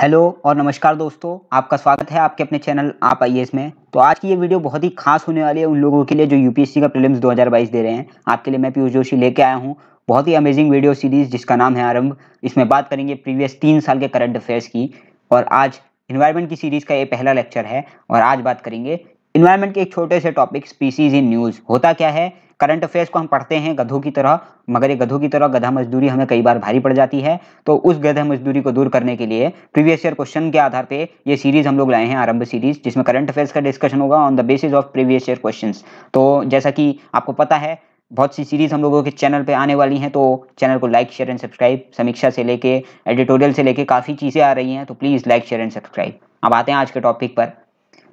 hello और नमस्कार दोस्तों आपका स्वागत है आपके अपने चैनल आप आइए में तो आज की ये वीडियो बहुत ही खास होने वाली है उन लोगों के लिए जो यूपीएससी का प्रीलिम्स 2022 दे रहे हैं आपके लिए मैं पीयूष जोशी लेके आया हूँ बहुत ही अमेजिंग वीडियो सीरीज जिसका नाम है आरंभ इसमें बात करेंगे प्रीवियस तीन साल के करंट अफेयर्स की और आज इन्वायरमेंट की सीरीज का ये पहला लेक्चर है और आज बात करेंगे इन्वायरमेंट के एक छोटे से टॉपिक स्पीसीज इन न्यूज़ होता क्या है करंट अफेयर्स को हम पढ़ते हैं गधों की तरह मगर ये गधों की तरह गधा मजदूरी हमें कई बार भारी पड़ जाती है तो उस गधा मजदूरी को दूर करने के लिए प्रीवियस ईयर क्वेश्चन के आधार पे ये सीरीज हम लोग लाए हैं आरंभ सीरीज जिसमें करंट अफेयर्स का डिस्कशन होगा on the basis of previous year question तो जैसा कि आपको पता है बहुत सी सीरीज हम लोगों के चैनल पे आने वाली हैं तो चैनल को लाइक शेयर एंड सब्सक्राइब समीक्षा से लेके एडिटोरियल से लेके काफ़ी चीज़ें आ रही हैं तो please like share and subscribe अब आते हैं आज के टॉपिक पर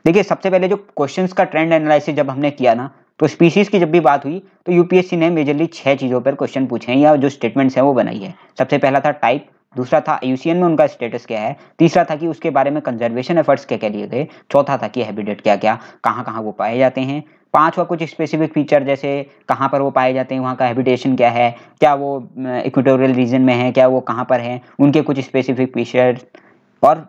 देखिए सबसे पहले जो क्वेश्चंस का ट्रेंड एनालिसिस जब हमने किया ना तो स्पीसीज की जब भी बात हुई तो यूपीएससी ने मेजरली छह चीज़ों पर क्वेश्चन पूछे हैं या जो स्टेटमेंट्स हैं वो बनाई है सबसे पहला था टाइप दूसरा था यूसीएन में उनका स्टेटस क्या है तीसरा था कि उसके बारे में कंजर्वेशन एफर्ट्स क्या क्या लिए गए चौथा था कि हैबिटेट क्या क्या कहाँ कहाँ वो पाए जाते हैं पांचवा कुछ स्पेसिफिक फीचर जैसे कहाँ पर वो पाए जाते हैं वहाँ का हैबिटेशन क्या है क्या वो इक्विटोरियल रीजन में है क्या वो कहाँ पर है उनके कुछ स्पेसिफिक फीचर और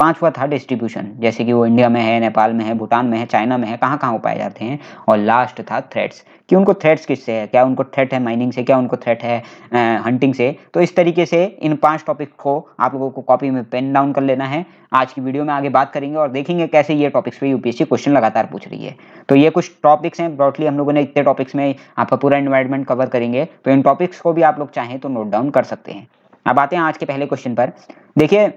पांचवा था डिस्ट्रीब्यूशन जैसे कि वो इंडिया में है नेपाल में है भूटान में है चाइना में है कहाँ कहाँ वो पाए जाते हैं और लास्ट था थ्रेट्स कि उनको थ्रेट्स किससे है क्या उनको थ्रेट है माइनिंग से क्या उनको थ्रेट है आ, हंटिंग से तो इस तरीके से इन पांच टॉपिक को आप लोगों को कॉपी में पेन डाउन कर लेना है आज की वीडियो में आगे बात करेंगे और देखेंगे कैसे ये टॉपिक्स पे यूपीएससी क्वेश्चन लगातार पूछ रही है तो ये कुछ टॉपिक्स हैं ब्रॉडली हम लोगों ने इतने टॉपिक्स में आपका पूरा इन्वायरमेंट कवर करेंगे तो इन टॉपिक्स को भी आप लोग चाहें तो नोट डाउन कर सकते हैं अब आते हैं आज के पहले क्वेश्चन पर देखिए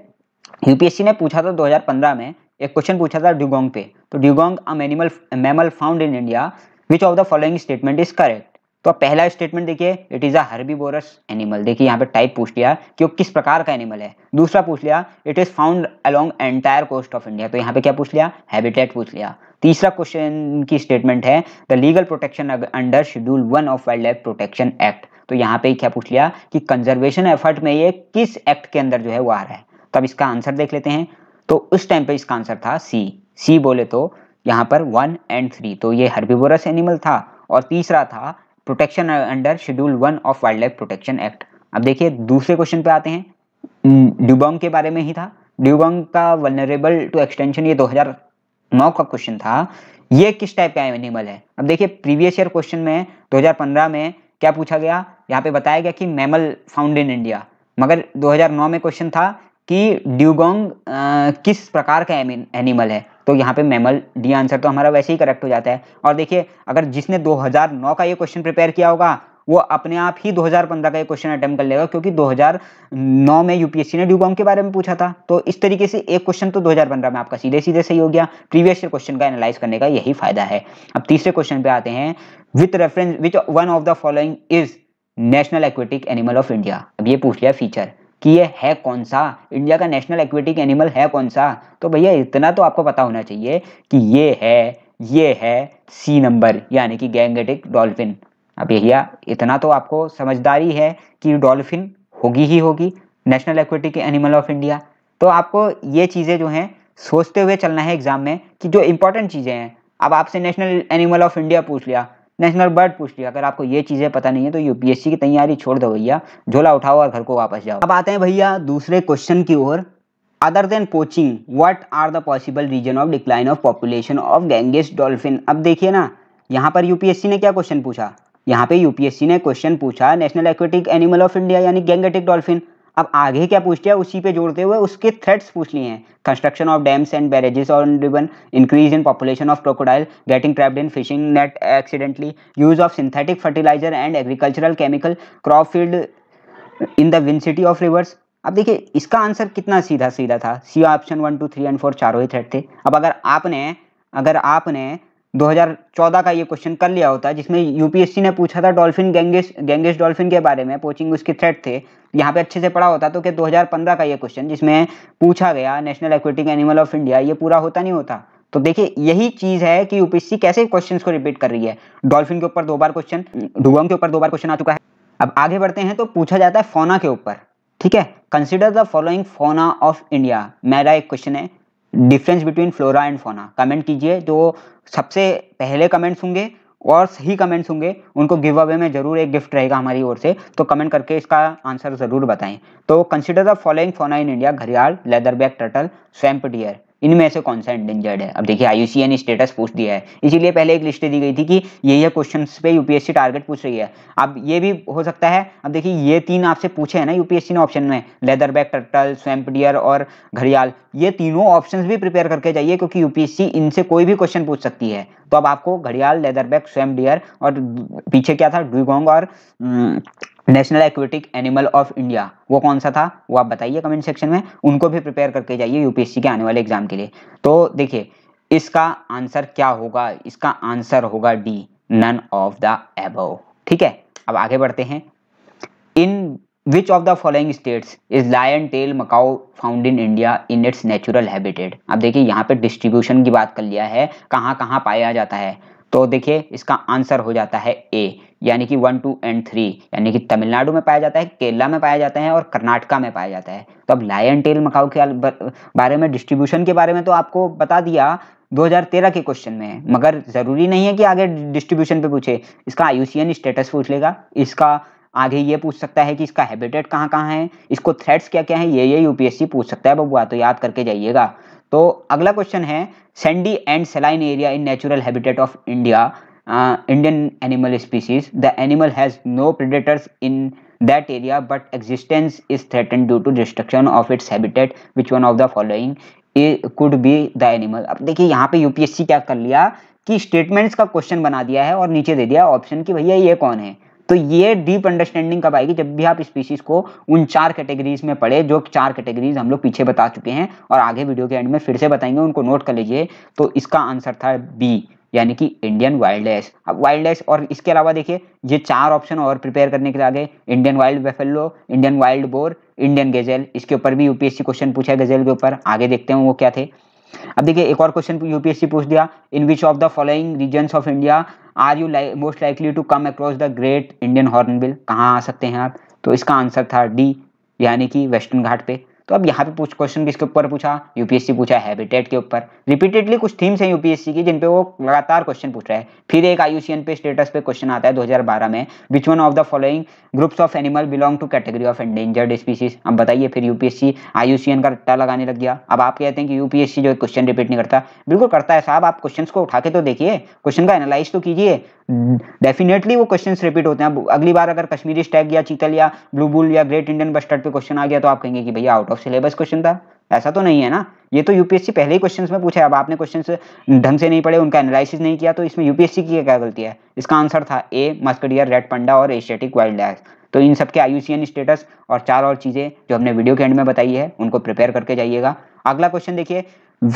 यूपीएससी ने पूछा था 2015 में एक क्वेश्चन पूछा था ड्यूगोंग पे तो dugong a mammal mammal found in India which of the following statement is correct तो आप पहला स्टेटमेंट देखिए it is a herbivorous animal देखिए यहाँ पे टाइप पूछ लिया कि वो किस प्रकार का एनिमल है दूसरा पूछ लिया it is found along entire coast of India तो यहाँ पे क्या पूछ लिया हैबिटेट पूछ लिया तीसरा क्वेश्चन की स्टेटमेंट है the legal protection under schedule one of wild life protection act तो यहाँ पे क्या पूछ लिया कि कंजर्वेशन एफर्ट में ये किस एक्ट के अंदर जो है वो आ रहा है तो अब इसका आंसर देख लेते हैं तो उस टाइम पे इसका आंसर था सी सी बोले तो यहाँ पर वन एंड थ्री तो ये हर्बिबोरस एनिमल था और तीसरा था protection under schedule one of wild life protection act अब देखिए दूसरे क्वेश्चन पे आते हैं ड्यूबोंग के बारे में ही था ड्यूबोंग का वनरेबल टू एक्सटेंशन ये 2009 का क्वेश्चन था ये किस टाइप का एनिमल है अब देखिए प्रीवियस ईयर क्वेश्चन में 2015 में क्या पूछा गया यहाँ पे बताया गया कि मैमल फाउंड इन इंडिया मगर 2009 में क्वेश्चन था कि ड्यूगोंग किस प्रकार का एनिमल है तो यहाँ पे मेमल डी आंसर तो हमारा वैसे ही करेक्ट हो जाता है और देखिए अगर जिसने 2009 का ये क्वेश्चन प्रिपेयर किया होगा वो अपने आप ही 2015 का ये क्वेश्चन अटैम्प्ट कर लेगा क्योंकि 2009 में यूपीएससी ने ड्यूगोंग के बारे में पूछा था तो इस तरीके से एक क्वेश्चन तो 2015 में आपका सीधे सीधे सही हो गया प्रीवियस ईयर क्वेश्चन का एनालाइज करने का यही फायदा है अब तीसरे क्वेश्चन पे आते हैं with reference which one of the following is national aquatic animal of India अब ये पूछ लिया फीचर कि ये है कौन सा इंडिया का नेशनल एक्विटिक एनिमल है कौन सा तो भैया इतना तो आपको पता होना चाहिए कि ये है ये है सी नंबर यानी कि गैंगेटिक डॉल्फिन अब भैया इतना तो आपको समझदारी है कि डॉल्फिन होगी ही होगी national aquatic animal of India तो आपको ये चीज़ें जो हैं सोचते हुए चलना है एग्जाम में कि जो इंपॉर्टेंट चीज़ें हैं अब आपसे नेशनल एनिमल ऑफ इंडिया पूछ लिया नेशनल बर्ड पूछ लिया अगर आपको ये चीज़ें पता नहीं है तो यूपीएससी की तैयारी छोड़ दो भैया झोला उठाओ और घर को वापस जाओ अब आते हैं भैया दूसरे क्वेश्चन की ओर other than poaching what are the possible reason of decline of population of Ganges dolphin अब देखिए ना यहाँ पर यूपीएससी ने क्या क्वेश्चन पूछा यहाँ पे यूपीएससी ने क्वेश्चन पूछा national aquatic animal of India यानी गैंगेटिक डॉल्फिन अब आगे क्या पूछ लिया उसी पे जोड़ते हुए उसके थ्रेट्स पूछ लिए हैं construction of dams and barrages और रिबन increase in population of crocodile getting trapped in fishing net accidentally use of synthetic fertiliser and agricultural chemical crop field in the city of rivers अब देखिए इसका answer कितना सीधा सीधा था C option one two three and four चारों ही thread थे अब अगर आपने अगर आपने 2014 का ये क्वेश्चन कर लिया होता जिसमें यूपीएससी ने पूछा था डॉल्फिन गैंगिस गैंगिस डॉल्फिन के बारे में पोचिंग उसके थ्रेट थे यहाँ पे अच्छे से पढ़ा होता तो कि 2015 का ये क्वेश्चन जिसमें पूछा गया national aquatic animal of India ये पूरा होता नहीं होता तो देखिए यही चीज है कि यूपीएससी कैसे क्वेश्चन को रिपीट कर रही है डॉल्फिन के ऊपर दो बार क्वेश्चन डुगम के ऊपर दो बार क्वेश्चन आ चुका है अब आगे बढ़ते हैं तो पूछा जाता है फोना के ऊपर ठीक है consider the following fauna of India मेरा एक क्वेश्चन है difference between flora and fauna comment कीजिए जो सबसे पहले कमेंट्स होंगे और सही कमेंट्स होंगे उनको गिव अवे में जरूर एक गिफ्ट रहेगा हमारी ओर से तो कमेंट करके इसका आंसर ज़रूर बताएं तो consider the following fauna in India gharial leatherback turtle swamp deer इनमें से कौन सा इंडेंजर्ड है अब देखिए आईयूसीए ने स्टेटस पूछ दिया है इसीलिए पहले एक लिस्ट दी गई थी कि ये ये क्वेश्चन पे यूपीएससी टारगेट पूछ रही है अब ये भी हो सकता है अब देखिए ये तीन आपसे पूछे हैं ना यूपीएससी ने ऑप्शन में leather leatherback turtle swamp dear और घड़ियाल ये तीनों ऑप्शन भी प्रिपेयर करके जाइए क्योंकि यूपीएससी इनसे कोई भी क्वेश्चन पूछ सकती है तो अब आपको घड़ियाल लेदर बैग स्वैम्प डियर और पीछे क्या था डुगोंग और hmm, national aquatic animal of India वो कौन सा था वो आप बताइए कमेंट सेक्शन में उनको भी प्रिपेयर करके जाइए यूपीएससी के आने वाले एग्जाम के लिए तो देखिए इसका आंसर क्या होगा इसका आंसर होगा D none of the above ठीक है अब आगे बढ़ते हैं in which of the following states is lion tail macaque found in India in its natural habitat अब देखिए यहाँ पे डिस्ट्रीब्यूशन की बात कर लिया है कहाँ कहाँ पाया जाता है तो देखिए इसका आंसर हो जाता है ए यानी कि वन टू एंड थ्री यानी कि तमिलनाडु में पाया जाता है केरला में पाया जाता है और कर्नाटका में पाया जाता है तो अब लायन टेल मकाऊ के बारे में डिस्ट्रीब्यूशन के बारे में तो आपको बता दिया 2013 के क्वेश्चन में है मगर ज़रूरी नहीं है कि आगे डिस्ट्रीब्यूशन पे पूछे इसका आयुसियन स्टेटस पूछ लेगा इसका आगे ये पूछ सकता है कि इसका हैबिटेट कहाँ कहाँ है इसको थ्रेड्स क्या क्या है ये ये यूपीएससी पूछ सकता है बबुआ तो याद करके जाइएगा तो अगला क्वेश्चन है sandy and saline area in natural habitat of India Indian animal species the animal has no predators in that area but existence is threaten due to destruction of its habitat which one of the following could be the animal अब देखिए यहाँ पे UPSC क्या कर लिया कि statements का question बना दिया है और नीचे दे दिया ऑप्शन कि भैया ये कौन है तो ये डीप अंडरस्टैंडिंग कब आएगी जब भी आप स्पीशीज को उन चार कैटेगरीज में पढ़े जो चार कैटेगरीज हम लोग पीछे बता चुके हैं और आगे वीडियो के एंड में फिर से बताएंगे उनको नोट कर लीजिए तो इसका आंसर था बी यानी कि इंडियन वाइल्ड एस अब वाइल्ड एस और इसके अलावा देखिए ये चार ऑप्शन और प्रिपेयर करने के लिए आगे Indian wild buffalo Indian wild boar Indian gazelle इसके ऊपर भी यूपीएससी क्वेश्चन पूछा है गजेल के ऊपर आगे देखते हैं वो क्या थे अब देखिए एक और क्वेश्चन यूपीएससी पूछ दिया in which of the following region of India are you most likely to come across the great Indian hornbill कहाँ आ सकते हैं आप तो इसका आंसर था डी यानी कि वेस्टर्न घाट पे तो अब यहाँ पे पूछ क्वेश्चन किसके ऊपर पूछा यूपीएससी पूछा हैबिटेट के ऊपर रिपीटेडली कुछ थीम्स हैं यूपीएससी की जिन पे वो लगातार क्वेश्चन पूछ रहा है फिर एक आयुसीएन पे स्टेटस पे क्वेश्चन आता है 2012 में which one of the following groups of animal belong to category of endangered species अब बताइए फिर यूपीएससी आयुषियन का रट्टा लगाने लग गया अब आप कहते हैं कि यूपीएससी जो क्वेश्चन रिपीट नहीं करता बिल्कुल करता है साहब आप क्वेश्चन को उठा के तो देखिए क्वेश्चन का एनालाइज तो कीजिए डेफिनेटली वो क्वेश्चंस रिपीट होते हैं अगली बार अगर कश्मीरी स्टैग या चीतल या ब्लू बुल या ग्रेट इंडियन बस्टर्ड पे क्वेश्चन आ गया तो आप कहेंगे कि भैया आउट ऑफ सिलेबस क्वेश्चन था ऐसा तो नहीं है ना ये तो यूपीएससी पहले ही क्वेश्चंस में पूछा है अब आपने क्वेश्चंस ढंग से नहीं पढ़े उनका एनालिसिस नहीं किया तो इसमें यूपीएससी की क्या गलती है इसका आंसर था ए मस्कडियर रेड पंडा और एशियाटिक वाइल्ड लाइफ तो इन सबके आई स्टेटस और चार और चीज़ें जो हमने वीडियो के एंड में बताई है उनको प्रिपेयर करके जाइएगा अगला क्वेश्चन देखिए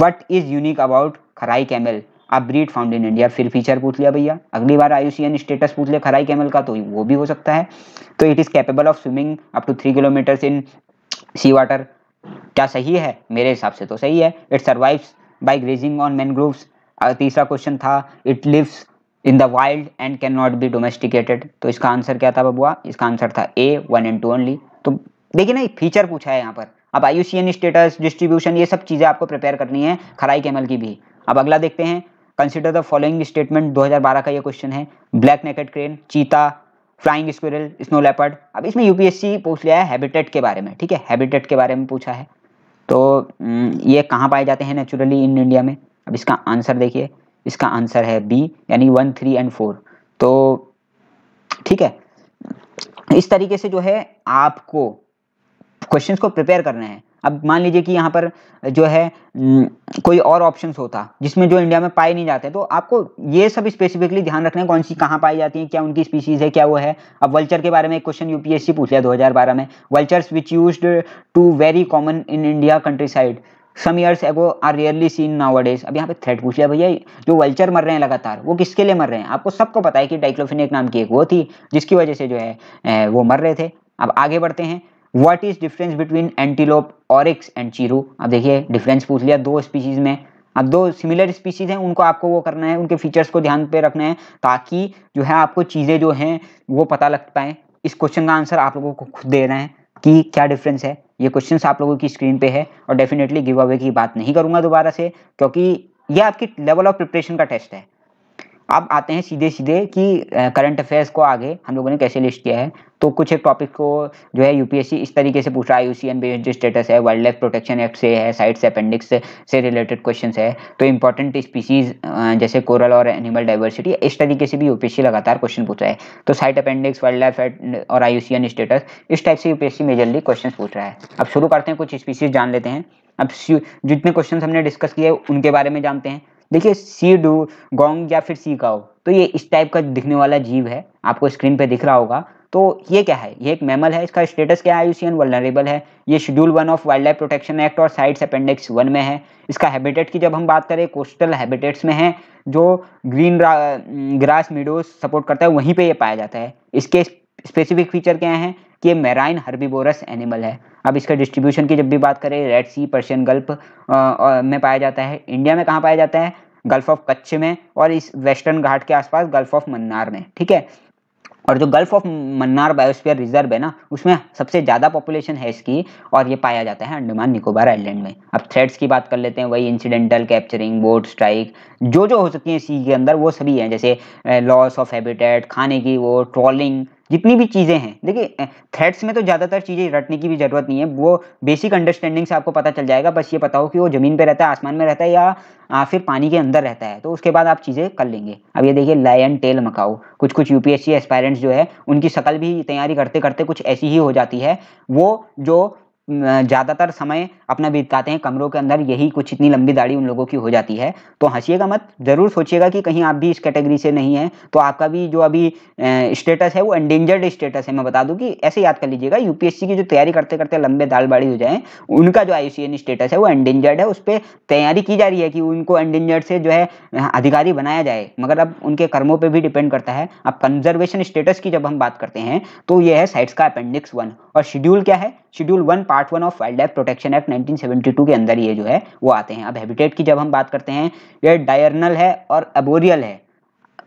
what is unique about Kharai camel आप ब्रीड फाउंड इन इंडिया फिर फीचर पूछ लिया भैया अगली बार आयुषियन स्टेटस पूछ लिया खराई कैमल का तो वो भी हो सकता है तो it is capable of swimming up to three kilometres in sea water क्या सही है मेरे हिसाब से तो सही है it survives by grazing on mangroves तीसरा क्वेश्चन था it lives in the wild and can not be domesticated तो इसका आंसर क्या था बबुआ इसका आंसर था A one and two only तो देखिए ना फीचर पूछा है यहाँ पर अब आयुषियन स्टेटस डिस्ट्रीब्यूशन ये सब चीज़ें आपको प्रिपेयर करनी है खराई कैमल की भी अब अगला देखते हैं कंसिडर द फॉलोइंग स्टेटमेंट 2012 का ये क्वेश्चन है black necked crane cheetah flying squirrel snow leopard अब इसमें यूपीएससी पूछ लिया है हैबिटेट के बारे में ठीक है हैबिटेट के बारे में पूछा है तो हम्म, ये कहाँ पाए जाते हैं नेचुरली इन इंडिया में अब इसका आंसर देखिए इसका आंसर है बी यानी वन थ्री एंड फोर तो ठीक है इस तरीके से जो है आपको क्वेश्चंस को प्रिपेयर करना है अब मान लीजिए कि यहाँ पर जो है कोई और ऑप्शन होता जिसमें जो इंडिया में पाए नहीं जाते तो आपको ये सब स्पेसिफिकली ध्यान रखना है कौन सी कहाँ पाई जाती है क्या उनकी स्पीसीज है क्या वो है अब वल्चर के बारे में एक क्वेश्चन यूपीएससी पूछ लिया 2012 में vultures which use to very common in India countryside some years ago are rarely seen nowadays अब यहाँ पे थ्रेड पूछ लिया भैया जो वल्चर मर रहे हैं लगातार वो किसके लिए मर रहे हैं आपको सबको पता है कि डाइक्लोफिन एक नाम की एक वो थी जिसकी वजह से जो है वो मर रहे थे अब आगे बढ़ते हैं what is difference between antelope oryx and chiru अब देखिए डिफरेंस पूछ लिया दो स्पीसीज में अब दो सिमिलर स्पीसीज हैं उनको आपको वो करना है उनके फीचर्स को ध्यान पे रखना है ताकि जो है आपको चीज़ें जो हैं वो पता लग पाए इस क्वेश्चन का आंसर आप लोगों को खुद देना है कि क्या डिफरेंस है ये क्वेश्चन आप लोगों की स्क्रीन पे है और डेफिनेटली गिव अवे की बात नहीं करूंगा दोबारा से क्योंकि यह आपकी लेवल ऑफ प्रिपरेशन का टेस्ट है अब आते हैं सीधे सीधे कि करंट अफेयर्स को आगे हम लोगों ने कैसे लिस्ट किया है तो कुछ एक टॉपिक को जो है यूपीएससी इस तरीके से पूछ रहा है आई सी बेस्ड जो स्टेटस है वाइल्ड लाइफ प्रोटेक्शन एक्ट से है साइट्स अपेंडिक्स से रिलेटेड क्वेश्चन है तो इंपॉर्टेंट स्पीसीज जैसे कोरल और एनिमल डाइवर्सिटी इस तरीके से भी यूपीएससी लगातार क्वेश्चन पूछ रहा है तो साइट अपेंडिक्स वाइल्ड लाइफ और आई स्टेटस इस टाइप से यूपीएससी मेजरली क्वेश्चन पूछ रहा है अब शुरू करते हैं कुछ स्पीसीज जान लेते हैं अब जितने क्वेश्चन हमने डिस्कस किए उनके बारे में जानते हैं देखिए सी डू गोंग या फिर सी काओ तो ये इस टाइप का दिखने वाला जीव है आपको स्क्रीन पे दिख रहा होगा तो ये क्या है ये एक मैमल है इसका स्टेटस क्या है आयुषियन वर्नरेबल है ये schedule one of wild life protection act और साइट्स अपेंडिक्स वन में है इसका हैबिटेट की जब हम बात करें कोस्टल हैबिटेट्स में है जो ग्रीन ग्रास मीडोज सपोर्ट करता है वहीं पे ये पाया जाता है इसके स्पेसिफिक फीचर क्या है कि ये मेराइन हर्बीबोरस एनिमल है अब इसका डिस्ट्रीब्यूशन की जब भी बात करें रेड सी पर्शियन गल्फ में पाया जाता है इंडिया में कहाँ पाया जाता है गल्फ ऑफ कच्छ में और इस वेस्टर्न घाट के आसपास गल्फ ऑफ मन्नार में ठीक है और जो gulf of Mannar biosphere reserve है ना उसमें सबसे ज़्यादा पॉपुलेशन है इसकी और ये पाया जाता है अंडमान निकोबार आइलैंड में अब थ्रेड्स की बात कर लेते हैं वही इंसिडेंटल कैप्चरिंग बोट स्ट्राइक जो जो हो सकती है सी के अंदर वो सभी हैं जैसे लॉस ऑफ हैबिटेट खाने की वो ट्रॉलिंग जितनी भी चीज़ें हैं देखिए थ्रेड्स में तो ज़्यादातर चीज़ें रटने की भी ज़रूरत नहीं है वो बेसिक अंडरस्टैंडिंग से आपको पता चल जाएगा बस ये पता हो कि वो ज़मीन पे रहता है आसमान में रहता है या आ, फिर पानी के अंदर रहता है तो उसके बाद आप चीज़ें कर लेंगे अब ये देखिए लायन टेल मकाओ कुछ कुछ यूपीएससी एस्पायरेंट्स जो है उनकी शकल भी तैयारी करते करते कुछ ऐसी ही हो जाती है वो जो ज़्यादातर समय अपना बिताते हैं कमरों के अंदर यही कुछ इतनी लंबी दाढ़ी उन लोगों की हो जाती है तो हंसीएगा मत ज़रूर सोचिएगा कि कहीं आप भी इस कैटेगरी से नहीं है तो आपका भी जो अभी स्टेटस है वो एंडेंजर्ड स्टेटस है मैं बता दूं कि ऐसे याद कर लीजिएगा यूपीएससी की जो तैयारी करते करते लंबे दाल बाड़ी हो जाए उनका जो आई स्टेटस है वो एंडेंजर्ड है उस पर तैयारी की जा रही है कि उनको एंडेंजर्ड से जो है अधिकारी बनाया जाए मगर अब उनके कर्मों पर भी डिपेंड करता है अब कंजर्वेशन स्टेटस की जब हम बात करते हैं तो ये है साइट्स का अपेंडिक्स वन और शेड्यूल क्या है schedule one part one of wild life protection act 1972 के अंदर ये जो है वो आते हैं अब हैबिटेट की जब हम बात करते हैं ये डायरनल है और अबोरियल है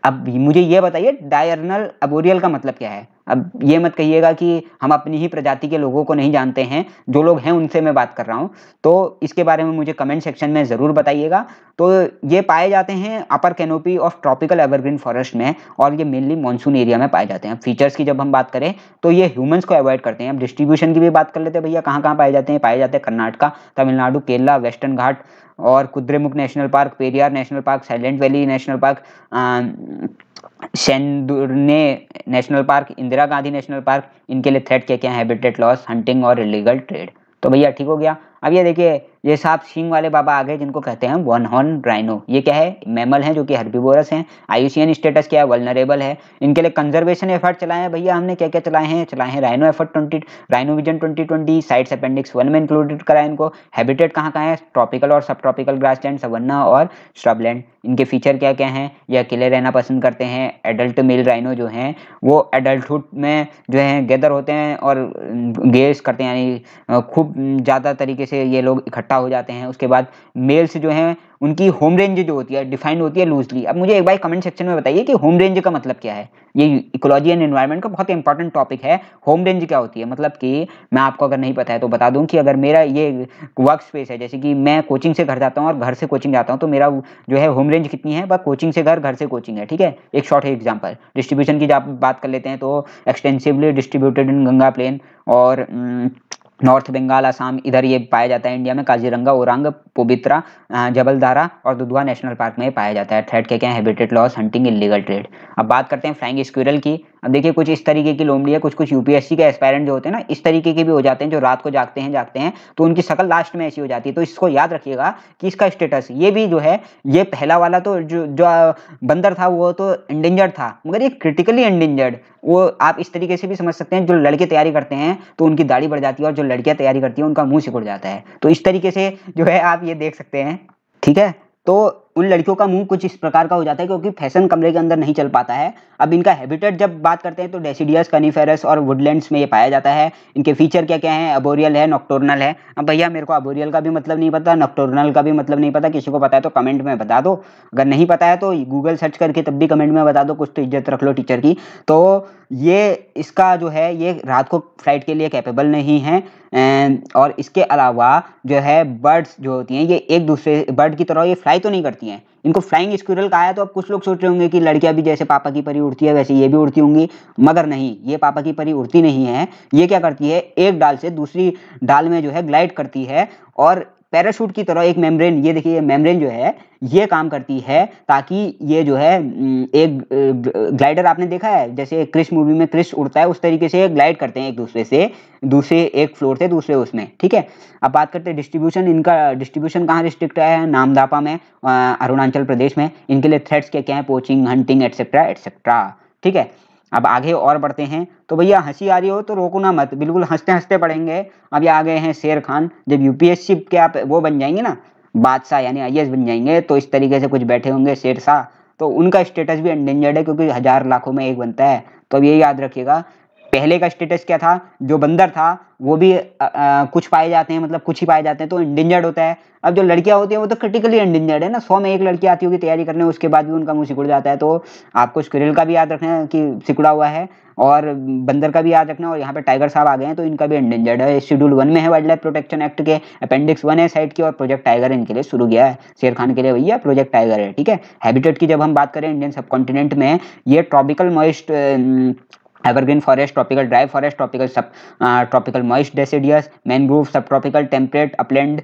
अब मुझे ये बताइए डायरनल अबोरियल का मतलब क्या है अब ये मत कहिएगा कि हम अपनी ही प्रजाति के लोगों को नहीं जानते हैं जो लोग हैं उनसे मैं बात कर रहा हूँ तो इसके बारे में मुझे कमेंट सेक्शन में ज़रूर बताइएगा तो ये पाए जाते हैं upper canopy of tropical evergreen forest में और ये मेनली मानसून एरिया में पाए जाते हैं फीचर्स की जब हम बात करें तो ये ह्यूमन्स को अवॉइड करते हैं अब डिस्ट्रीब्यूशन की भी बात कर लेते हैं भैया कहाँ कहाँ पाए जाते हैं पाए जाते हैं कर्नाटका तमिलनाडु केरला वेस्टर्न घाट और Kudremukh national park Periyar national park silent valley national park Shendurney national park Indira Gandhi national park इनके लिए थ्रेट क्या क्या हैबिटेट लॉस हंटिंग और इलीगल ट्रेड तो भैया ठीक हो गया अब ये देखिए ये सांप सिंग वाले बाबा आ गए जिनको कहते हैं वन हॉर्न राइनो ये क्या है मेमल हैं जो कि हर्बीबोरस हैं आयुसियन स्टेटस क्या है वलनरेबल है इनके लिए कंजर्वेशन एफर्ट चलाए हैं भैया हमने क्या क्या चलाए हैं चलाए हैं rhino effort twenty rhino vision twenty twenty CITES appendix one में इंक्लूडेड कराए इनको हैबिटेट कहाँ कहाँ है ट्रॉपिकल और सब ट्रॉपिकल ग्रास लैंड सवन्ना और श्रबलैंड इनके फीचर क्या क्या हैं ये अकेले रहना पसंद करते हैं एडल्ट मेल राइनो जो हैं वो एडल्टुड में जो है गैदर होते हैं और गेस करते हैं यानी खूब ज़्यादा तरीके से ये लोग इकट्ठा इकट्ठा हो जाते हैं उसके बाद मेल्स जो हैं उनकी होम रेंज जो होती है डिफाइंड होती है लूजली अब मुझे एक बार कमेंट सेक्शन में बताइए कि होम रेंज का मतलब क्या है ये इकोलॉजी एंड एनवायरनमेंट का बहुत इंपॉर्टेंट टॉपिक है होम रेंज क्या होती है मतलब कि मैं आपको अगर नहीं पता है तो बता दूं कि अगर मेरा ये वर्क स्पेस है जैसे कि मैं कोचिंग से घर जाता हूँ और घर से कोचिंग जाता हूँ तो मेरा जो है होम रेंज कितनी है बस कोचिंग से घर घर से कोचिंग है ठीक है एक शॉर्ट एग्जाम्पल डिस्ट्रीब्यूशन की जब बात कर लेते हैं तो extensively distributed in Ganga plain और हम्म, नॉर्थ बंगाल आसाम इधर ये पाया जाता है इंडिया में काजीरंगा ओरंग पोबित्रा जबलदारा और दुधवा नेशनल पार्क में पाया जाता है थ्रेड क्या क्या habitat loss hunting illegal trade अब बात करते हैं फ्लाइंग स्क्विरल की अब देखिए कुछ इस तरीके की लोमड़ी है कुछ कुछ यूपीएससी के एस्पायरेंट जो होते हैं ना इस तरीके के भी हो जाते हैं जो रात को जागते हैं जागते हैं तो उनकी शकल लास्ट में ऐसी हो जाती है तो इसको याद रखिएगा कि इसका स्टेटस ये भी जो है ये पहला वाला तो जो जो बंदर था वो तो इंडेंजर्ड था मगर ये क्रिटिकली इंडेंजर्ड वो आप इस तरीके से भी समझ सकते हैं जो लड़के तैयारी करते हैं तो उनकी दाढ़ी बढ़ जाती है और जो लड़कियां तैयारी करती हैं उनका मुंह सिकुड़ जाता है तो इस तरीके से जो है आप ये देख सकते हैं ठीक है तो उन लड़कियों का मुंह कुछ इस प्रकार का हो जाता है क्योंकि फैशन कमरे के अंदर नहीं चल पाता है अब इनका हैबिटेट जब बात करते हैं तो डेसीडियस कनीफेरस और वुडलैंड्स में ये पाया जाता है इनके फीचर क्या क्या है अबोरियल है नॉक्टोरनल है अब भैया मेरे को अबोरियल का भी मतलब नहीं पता नॉक्टोरनल का भी मतलब नहीं पता किसी को पता है तो कमेंट में बता दो अगर नहीं पता है तो गूगल सर्च करके तब भी कमेंट में बता दो कुछ तो इज्जत रख लो टीचर की तो ये इसका जो है ये रात को फ्लाइट के लिए कैपेबल नहीं है और इसके अलावा जो है बर्ड्स जो होती हैं ये एक दूसरे बर्ड की तरह ये फ्लाई तो नहीं करती करती हैं इनको फ्लाइंग स्क्विरल कहा है तो अब कुछ लोग सोच रहे होंगे कि लड़कियां भी जैसे पापा की परी उड़ती है वैसे ये भी उड़ती होंगी मगर नहीं ये पापा की परी उड़ती नहीं है ये क्या करती है एक डाल से दूसरी डाल में जो है ग्लाइड करती है और पैराशूट की तरह एक मेम्ब्रेन ये देखिए मेम्ब्रेन जो है ये काम करती है ताकि ये जो है एक ग्लाइडर आपने देखा है जैसे क्रिश मूवी में क्रिश उड़ता है उस तरीके से ग्लाइड करते हैं एक दूसरे से दूसरे एक फ्लोर से दूसरे उसमें ठीक है अब बात करते हैं डिस्ट्रीब्यूशन इनका डिस्ट्रीब्यूशन कहाँ रिस्ट्रिक्ट है नामदापा में अरुणाचल प्रदेश में इनके लिए थ्रेट्स क्या क्या हैं पोचिंग हंटिंग एट्सेट्रा एट्सेट्रा ठीक है अब आगे और बढ़ते हैं तो भैया हंसी आ रही हो तो रोको ना मत बिल्कुल हंसते हंसते पढ़ेंगे अब ये आ गए हैं शेर खान जब यूपीएससी के आप वो बन जाएंगे ना बादशाह यानी आई बन जाएंगे तो इस तरीके से कुछ बैठे होंगे शेर शाह तो उनका स्टेटस भी एंडेंजर्ड है क्योंकि हज़ार लाखों में एक बनता है तो अब ये याद रखिएगा पहले का स्टेटस क्या था जो बंदर था वो भी आ, आ, कुछ पाए जाते हैं मतलब कुछ ही पाए जाते हैं तो इंडेंजर्ड होता है अब जो लड़कियां होती हैं वो तो क्रिटिकली इंडेंजर्ड है ना सौ में एक लड़की आती होगी तैयारी करने उसके बाद भी उनका मुंह सिकुड़ जाता है तो आपको स्क्रिल का भी याद रखना है कि सिकुड़ा हुआ है और बंदर का भी याद रखना और यहाँ पे टाइगर साहब आ गए हैं तो इनका भी इंडेंजर्ड है शेड्यूल वन में है वाइल्ड लाइफ प्रोटेक्शन एक्ट के अपेंडिक्स वन है साइड की और प्रोजेक्ट टाइगर इनके लिए शुरू किया है शेर खान के लिए भैया प्रोजेक्ट टाइगर है ठीक है हैबिटेट की जब हम बात करें इंडियन सब में ये tropical moist evergreen forest tropical dry forest tropical subtropical moist deciduous mangrove subtropical temperate upland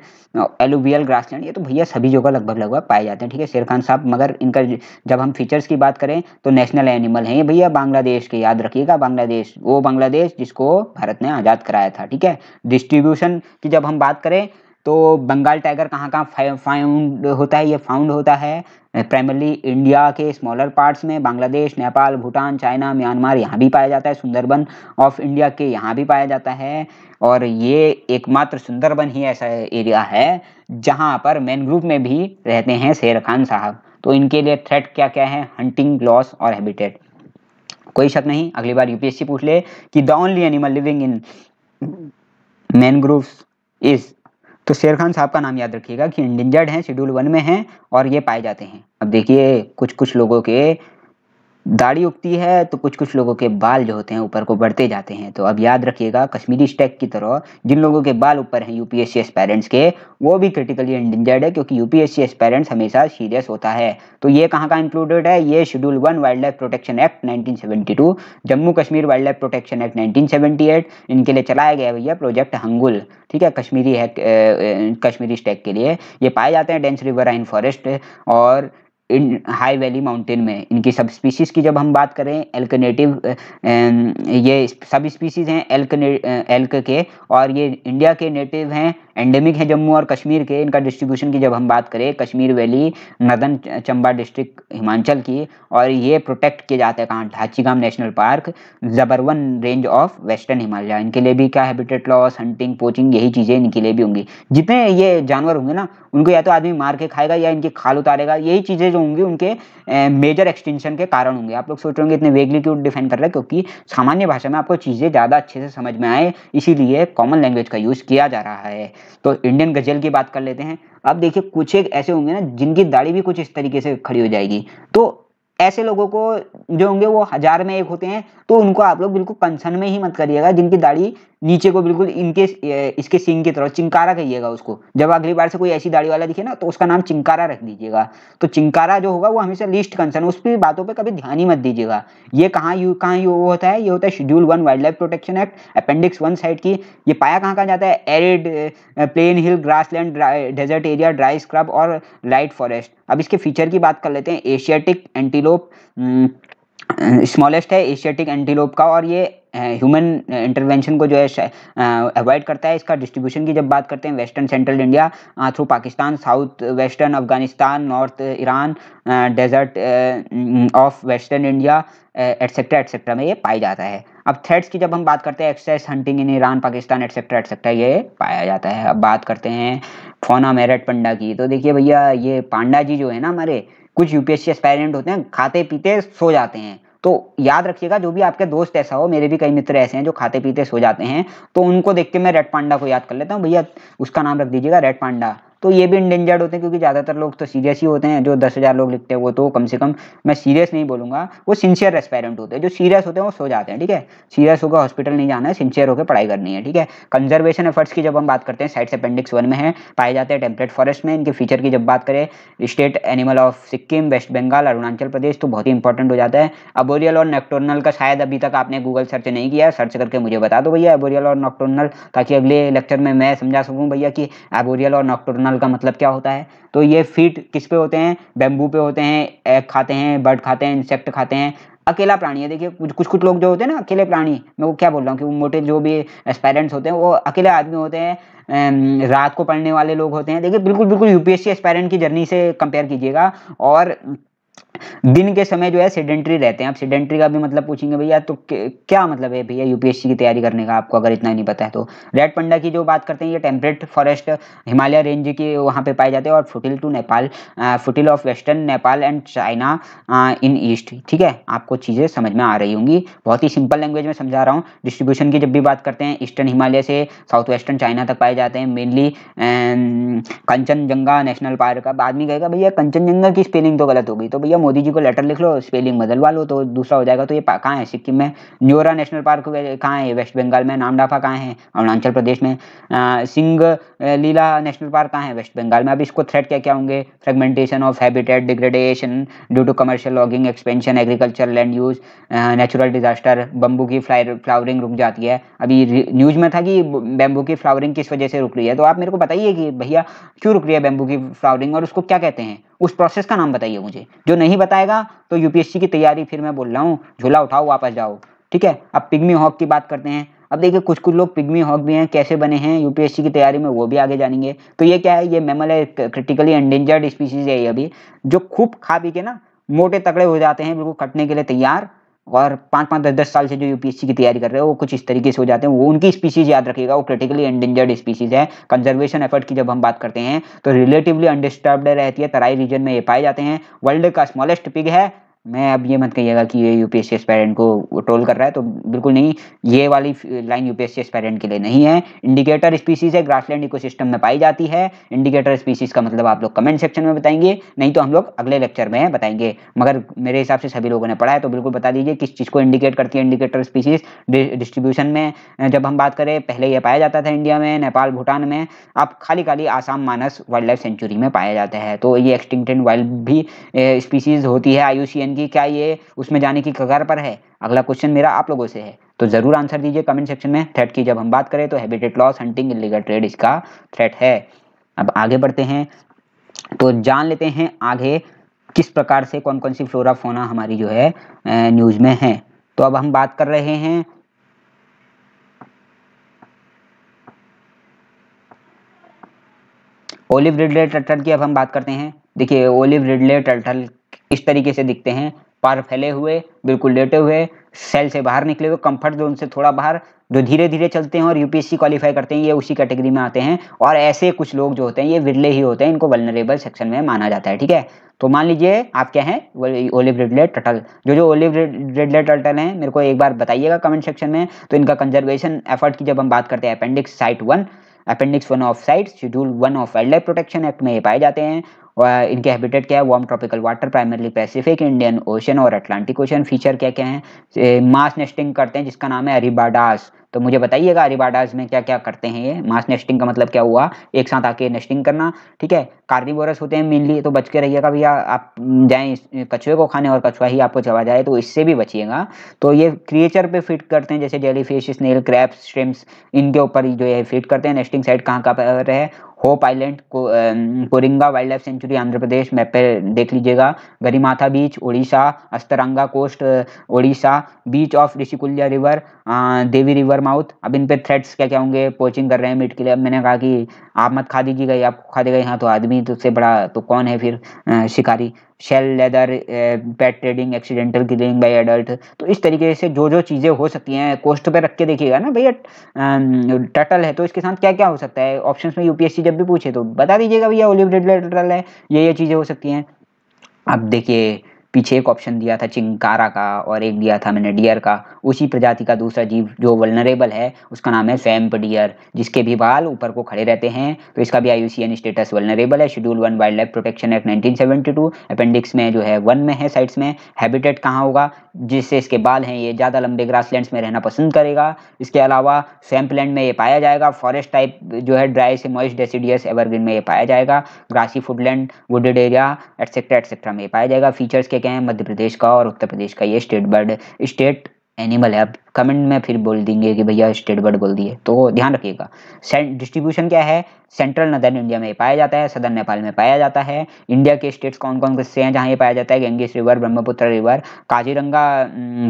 alluvial grassland ये तो भैया सभी जगह लगभग लगभग पाए जाते हैं ठीक है शेर खान साहब मगर इनका जब हम फीचर्स की बात करें तो नेशनल एनिमल हैं ये भैया बांग्लादेश के याद रखिएगा बांग्लादेश वो बांग्लादेश जिसको भारत ने आज़ाद कराया था ठीक है डिस्ट्रीब्यूशन की जब हम बात करें तो बंगाल टाइगर कहाँ कहाँ फाउंड होता है ये फाउंड होता है प्राइमरली इंडिया के स्मॉलर पार्ट्स में बांग्लादेश नेपाल भूटान चाइना म्यांमार यहाँ भी पाया जाता है सुंदरबन ऑफ इंडिया के यहाँ भी पाया जाता है और ये एकमात्र सुंदरबन ही ऐसा एरिया है जहाँ पर ग्रुप में भी रहते हैं शेर खान साहब तो इनके लिए थ्रेट क्या क्या है हंटिंग लॉस और हैबिटेट कोई शक नहीं अगली बार यूपीएससी पूछ ले कि the only animal living in mangroves is तो शेर खान साहब का नाम याद रखिएगा कि इंडेंजर्ड हैं शेड्यूल वन में हैं और ये पाए जाते हैं अब देखिए कुछ कुछ लोगों के दाढ़ी उगती है तो कुछ कुछ लोगों के बाल जो होते हैं ऊपर को बढ़ते जाते हैं तो अब याद रखिएगा कश्मीरी स्टैक की तरह जिन लोगों के बाल ऊपर हैं यूपीएससी पेरेंट्स के वो भी क्रिटिकली इंडेंजर्ड है क्योंकि यूपीएससी पेरेंट्स हमेशा सीरियस होता है तो ये कहाँ का इंक्लूडेड है ये schedule one wild life protection act nineteen Jammu Kashmir wild life protection act nineteen इनके लिए चलाया गया भैया प्रोजेक्ट हंगुल ठीक है कश्मीरी है कश्मीरी स्टैक के लिए ये पाए जाते हैं डेंस रिवर राइन फॉरेस्ट और इन हाई वैली माउंटेन में इनकी सब स्पीसीज़ की जब हम बात करें एल्कनेटिव ये सब स्पीसीज़ हैं एल्क एल्क के और ये इंडिया के नेटिव हैं एंडेमिक हैं जम्मू और कश्मीर के इनका डिस्ट्रीब्यूशन की जब हम बात करें कश्मीर वैली नदन चंबा डिस्ट्रिक्ट हिमाचल की और ये प्रोटेक्ट किए जाते हैं कहाँ Dachigam national park Zabarwan range of western Himalaya इनके लिए भी क्या हैबिटेट लॉस हंटिंग पोचिंग यही चीज़ें इनके लिए भी होंगी जितने ये जानवर होंगे ना उनको या तो आदमी मार के खाएगा या इनकी खाल उतारेगा यही चीज़ें जो होंगे उनके मेजर एक्सटेंशन के कारण होंगे आप लोग सोच रहे होंगे इतने वेगली क्यों डिफाइन कर रहे हैं क्योंकि सामान्य भाषा में आपको चीज़ें ज़्यादा अच्छे से समझ में आए इसीलिए कॉमन लैंग्वेज का यूज़ किया जा रहा है तो इंडियन गजल की बात कर लेते हैं अब देखिए कुछ एक ऐसे होंगे ना जिनकी दाढ़ी भी कुछ इस तरीके से खड़ी हो जाएगी तो ऐसे लोगों को जो होंगे वो हजार में एक होते हैं तो उनको आप लोग बिल्कुल कंसर्न में ही मत करिएगा जिनकी दाढ़ी नीचे को बिल्कुल इनके इसके सिंग की तरफ चिंकारा कहिएगा उसको जब अगली बार से कोई ऐसी दाढ़ी वाला दिखे ना तो उसका नाम चिंकारा रख दीजिएगा तो चिंकारा जो होगा वो हमेशा लिस्ट कंसर्न उस पर बातों पर कभी ध्यान ही मत दीजिएगा ये कहाँ यू कहाँ यू होता है ये होता है schedule one wild life protection act appendix one CITES की ये पाया कहाँ कहाँ जाता है arid plain hill land desert area dry scrub और लाइट फॉरेस्ट अब इसके फीचर की बात कर लेते हैं एशियाटिक एंटीलोप स्मॉलेस्ट है एशियाटिक एंटीलोप का और ये ह्यूमन इंटरवेंशन uh, को जो है अवॉइड uh, करता है इसका डिस्ट्रीब्यूशन की जब बात करते हैं western central India through Pakistan south western Afghanistan north Iran desert of western India etcetera etcetera में ये पाया जाता है अब थ्रेड्स की जब हम बात करते हैं excess hunting in Iran Pakistan etcetera etcetera ये पाया जाता है अब बात करते हैं फोना मेरठ पंडा की तो देखिए भैया ये पांडा जी जो है ना हमारे कुछ यूपीएससी एस्पायरेंट होते हैं खाते पीते सो जाते हैं तो याद रखिएगा जो भी आपके दोस्त ऐसा हो मेरे भी कई मित्र ऐसे हैं जो खाते पीते सो जाते हैं तो उनको देख के मैं रेड पांडा को याद कर लेता हूँ भैया उसका नाम रख दीजिएगा रेड पांडा तो ये भी इंडेंजर्ड होते हैं क्योंकि ज़्यादातर लोग तो सीरियस ही होते हैं जो दस हज़ार लोग लिखते हैं वो तो कम से कम मैं सीरियस नहीं बोलूँगा वो सिंसियर रेस्पेरेंट होते हैं जो सीरियस होते हैं वो सो जाते हैं ठीक है सीरियस होकर हॉस्पिटल नहीं जाना है सिंसियर होकर पढ़ाई करनी है ठीक है कंजर्वेशन एफर्ट्स की जब हम बात करते हैं साइड्स अपेंडिक्स वन में है पाए जाते हैं टेम्परेट फॉरेस्ट में इनके फीचर की जब बात करें state animal of Sikkim West Bengal Arunachal Pradesh तो बहुत ही इंपॉर्टेंट हो जाता है अबोरियल और नेक्टोनल का शायद अभी तक आपने गूगल सर्च नहीं किया सर्च करके मुझे बता दो भैया एबोरियल और नॉक्टोनल ताकि अगले लेक्चर में मैं समझा सकूँ भैया कि एबोरियल और नॉक्टोनल नल का मतलब क्या होता है तो ये फीट किस पे होते हैं बेम्बू पे होते हैं एग खाते हैं बर्ड खाते हैं इंसेक्ट खाते हैं अकेला प्राणी है देखिए कुछ कुछ कुछ लोग जो होते हैं ना अकेले प्राणी मैं वो क्या बोल रहा हूँ कि वो मोटे जो भी एस्पायरेंट्स होते हैं वो अकेले आदमी होते हैं रात को पढ़ने वाले लोग होते हैं देखिए बिल्कुल बिल्कुल यूपीएससी एस्पायरेंट की जर्नी से कंपेयर कीजिएगा और दिन के समय जो है सीडेंट्री रहते हैं आप सीडेंट्री का भी मतलब पूछेंगे भैया तो क्या मतलब है भैया यूपीएससी की तैयारी करने का आपको अगर इतना नहीं पता है तो रेड पंडा की जो बात करते हैं ये टेम्परेट फॉरेस्ट हिमालय रेंज के वहाँ पे पाए जाते हैं और foothill to Nepal foothill of western Nepal and China in east ठीक है आपको चीज़ें समझ में आ रही होंगी बहुत ही सिंपल लैंग्वेज में समझा रहा हूँ डिस्ट्रीब्यूशन की जब भी बात करते हैं ईस्टर्न हिमालय से साउथ वेस्टर्न चाइना तक पाए जाते हैं मेनली कंचनजंगा नेशनल पार्क का बाद में कहेगा भैया कंचनजंगा की स्पेलिंग तो गलत हो गई तो भैया मोदी जी को लेटर लिख लो स्पेलिंग बदलवा लो तो दूसरा हो जाएगा तो ये कहाँ है सिक्किम में न्योरा नेशनल पार्क कहाँ है वेस्ट बंगाल में नामडाफा कहाँ है अरुणाचल प्रदेश में सिंह लीला नेशनल पार्क कहाँ है वेस्ट बंगाल में अब इसको थ्रेट क्या क्या होंगे fragmentation of habitat degradation due to commercial logging expansion agriculture land use natural disaster bamboo की फ्लावरिंग रुक जाती है अभी न्यूज में था कि बेम्बू की फ्लावरिंग किस वजह से रुक रही है तो आप मेरे को बताइए कि भैया क्यों रुक रही है बेम्बू की फ्लावरिंग और उसको क्या कहते हैं उस प्रोसेस का नाम बताइए मुझे जो नहीं बताएगा तो यूपीएससी की तैयारी फिर मैं बोल रहा हूँ झूला उठाओ वापस जाओ ठीक है अब पिग्मी हॉक की बात करते हैं अब देखिए कुछ कुछ लोग पिग्मी हॉक भी हैं कैसे बने हैं यूपीएससी की तैयारी में वो भी आगे जानेंगे तो ये क्या है ये मेमल है क्रिटिकली एंडेंजर्ड स्पीसीज है ये अभी जो खूब खा पी के ना मोटे तकड़े हो जाते हैं बिल्कुल कटने के लिए तैयार और पाँच पाँच दस दस साल से जो यूपीएससी की तैयारी कर रहे हैं वो कुछ इस तरीके से हो जाते हैं वो उनकी स्पीसीज याद रखिएगा वो क्रिटिकली एंडेंजर्ड स्पीसीज है कंजर्वेशन एफर्ट की जब हम बात करते हैं तो रिलेटिवली अनडिस्टर्ब रहती है तराई रीजन में ये पाए जाते हैं वर्ल्ड का स्मॉलेस्ट पिग है मैं अब ये मत कहिएगा कि ये यूपीएससी एस्पेरेंट को ट्रोल कर रहा है तो बिल्कुल नहीं ये वाली लाइन यूपीएससी एस्पेरेंट के लिए नहीं है इंडिकेटर स्पीसीज है ग्रासलैंड इकोसिस्टम में पाई जाती है इंडिकेटर स्पीसीज का मतलब आप लोग कमेंट सेक्शन में बताएंगे नहीं तो हम लोग अगले लेक्चर में बताएंगे मगर मेरे हिसाब से सभी लोगों ने पढ़ा है तो बिल्कुल बता दीजिए किस चीज़ को इंडिकेट करती है इंडिकेटर स्पीसीज डिस्ट्रीब्यूशन में जब हम बात करें पहले यह पाया जाता था इंडिया में नेपाल भूटान में अब खाली खाली Assam Manas wildlife sanctuary में पाया जाता है तो ये एक्सटिंगटेड वाइल्ड भी स्पीसीज होती है आई कि क्या ये उसमें जाने की कगार पर है अगला क्वेश्चन मेरा आप लोगों से है तो जरूर आंसर दीजिए कमेंट सेक्शन में थ्रेट की जब हम बात करें तो habitat loss hunting illegal trade इसका थ्रेट है अब आगे बढ़ते हैं तो जान लेते हैं आगे किस प्रकार से कौन कौन सी फ्लोरा फोना हमारी जो है न्यूज में है तो अब हम बात कर रहे हैं ओलिव रिडले टर्टल की अब हम बात करते हैं देखिए ओलिव रिडले टर्टल इस तरीके से दिखते हैं पार फैले हुए बिल्कुल लेटे हुए सेल से बाहर निकले हुए कंफर्ट जोन से थोड़ा बाहर जो धीरे धीरे चलते हैं और यूपीएससी क्वालिफाई करते हैं ये उसी कैटेगरी में आते हैं और ऐसे कुछ लोग जो होते हैं ये विरले ही होते हैं इनको वलनरेबल सेक्शन में माना जाता है ठीक है तो मान लीजिए आप क्या हैं ओलिव रिडलेट टटल जो जो ओलिव रिडलेट टटल हैं मेरे को एक बार बताइएगा कमेंट सेक्शन में तो इनका कंजर्वेशन एफर्ट की जब हम बात करते हैं appendix CITES one appendix one of CITES schedule one of wild life protection act में ये पाए जाते हैं इनके हैबिटेट क्या है warm tropical water primarily Pacific Indian ocean और अटलांटिक ओशन फीचर क्या क्या है मास नेस्टिंग करते हैं जिसका नाम है अरिबाडास तो मुझे बताइएगा अरिबाडास में क्या क्या करते हैं ये मास नेस्टिंग का मतलब क्या हुआ एक साथ आके नेस्टिंग करना ठीक है कार्निवोरस होते हैं मेनली तो बच के रहिएगा भैया आप जाएं कछुए को खाने और कछुआ ही आपको चबा जाए तो इससे भी बचिएगा तो ये क्रिएचर पे फिट करते हैं जैसे जेलीफिश स्नेल क्रैप्स श्रिम्स इनके ऊपर जो है फिट करते हैं नेस्टिंग साइड कहाँ कहाँ पर है होप आइलैंड को, Coringa wildlife sanctuary Andhra Pradesh map पे देख लीजिएगा Gahirmatha beach Orissa Astaranga coast Orissa beach of Rushikulya river Devi river mouth अब इन पे थ्रेड्स क्या क्या होंगे पोचिंग कर रहे हैं मिड के लिए अब मैंने कहा कि आप मत खा दीजिएगा आपको खा देगा यहाँ तो आदमी तो उससे बड़ा तो कौन है फिर शिकारी shell leather pet trading accidental killing by adult तो इस तरीके से जो जो चीज़ें हो सकती हैं कोस्ट पे रख के देखिएगा ना भैया टटल है तो इसके साथ क्या क्या हो सकता है ऑप्शंस में यूपीएससी जब भी पूछे तो बता दीजिएगा भैया ओलिव टटल है ये ये चीज़ें हो सकती हैं अब देखिए पीछे एक ऑप्शन दिया था चिंकारा का और एक दिया था मैंने डियर का उसी प्रजाति का दूसरा जीव जो वलनरेबल है उसका नाम है फैम्प डियर जिसके भी बाल ऊपर को खड़े रहते हैं तो इसका भी आई स्टेटस वलनरेबल है schedule one wild life protection act nineteen appendix में जो है वन में है साइड्स में हैबिटेट कहाँ होगा जिससे इसके बाल हैं ये ज़्यादा लंबे ग्रास में रहना पसंद करेगा इसके अलावा स्वैम्प लैंड में ये पाया जाएगा फॉरेस्ट टाइप जो है ड्राई से मॉइस्ट डेसिडियस एवरग्रीन में ये पाया जाएगा grassy woodland wooded area etcetera etcetera में ये पाया जाएगा फीचर्स के क्या है मध्य प्रदेश का और उत्तर प्रदेश का ये स्टेट बर्ड स्टेट एनिमल है अब कमेंट में फिर बोल देंगे कि भैया स्टेट बर्ड बोल दिए तो ध्यान रखिएगा डिस्ट्रीब्यूशन क्या है सेंट्रल नदर्न इंडिया में पाया जाता है सदर नेपाल में पाया जाता है इंडिया के स्टेट्स कौन कौन से हैं जहाँ ये पाया जाता है Ganges river Brahmaputra river Kaziranga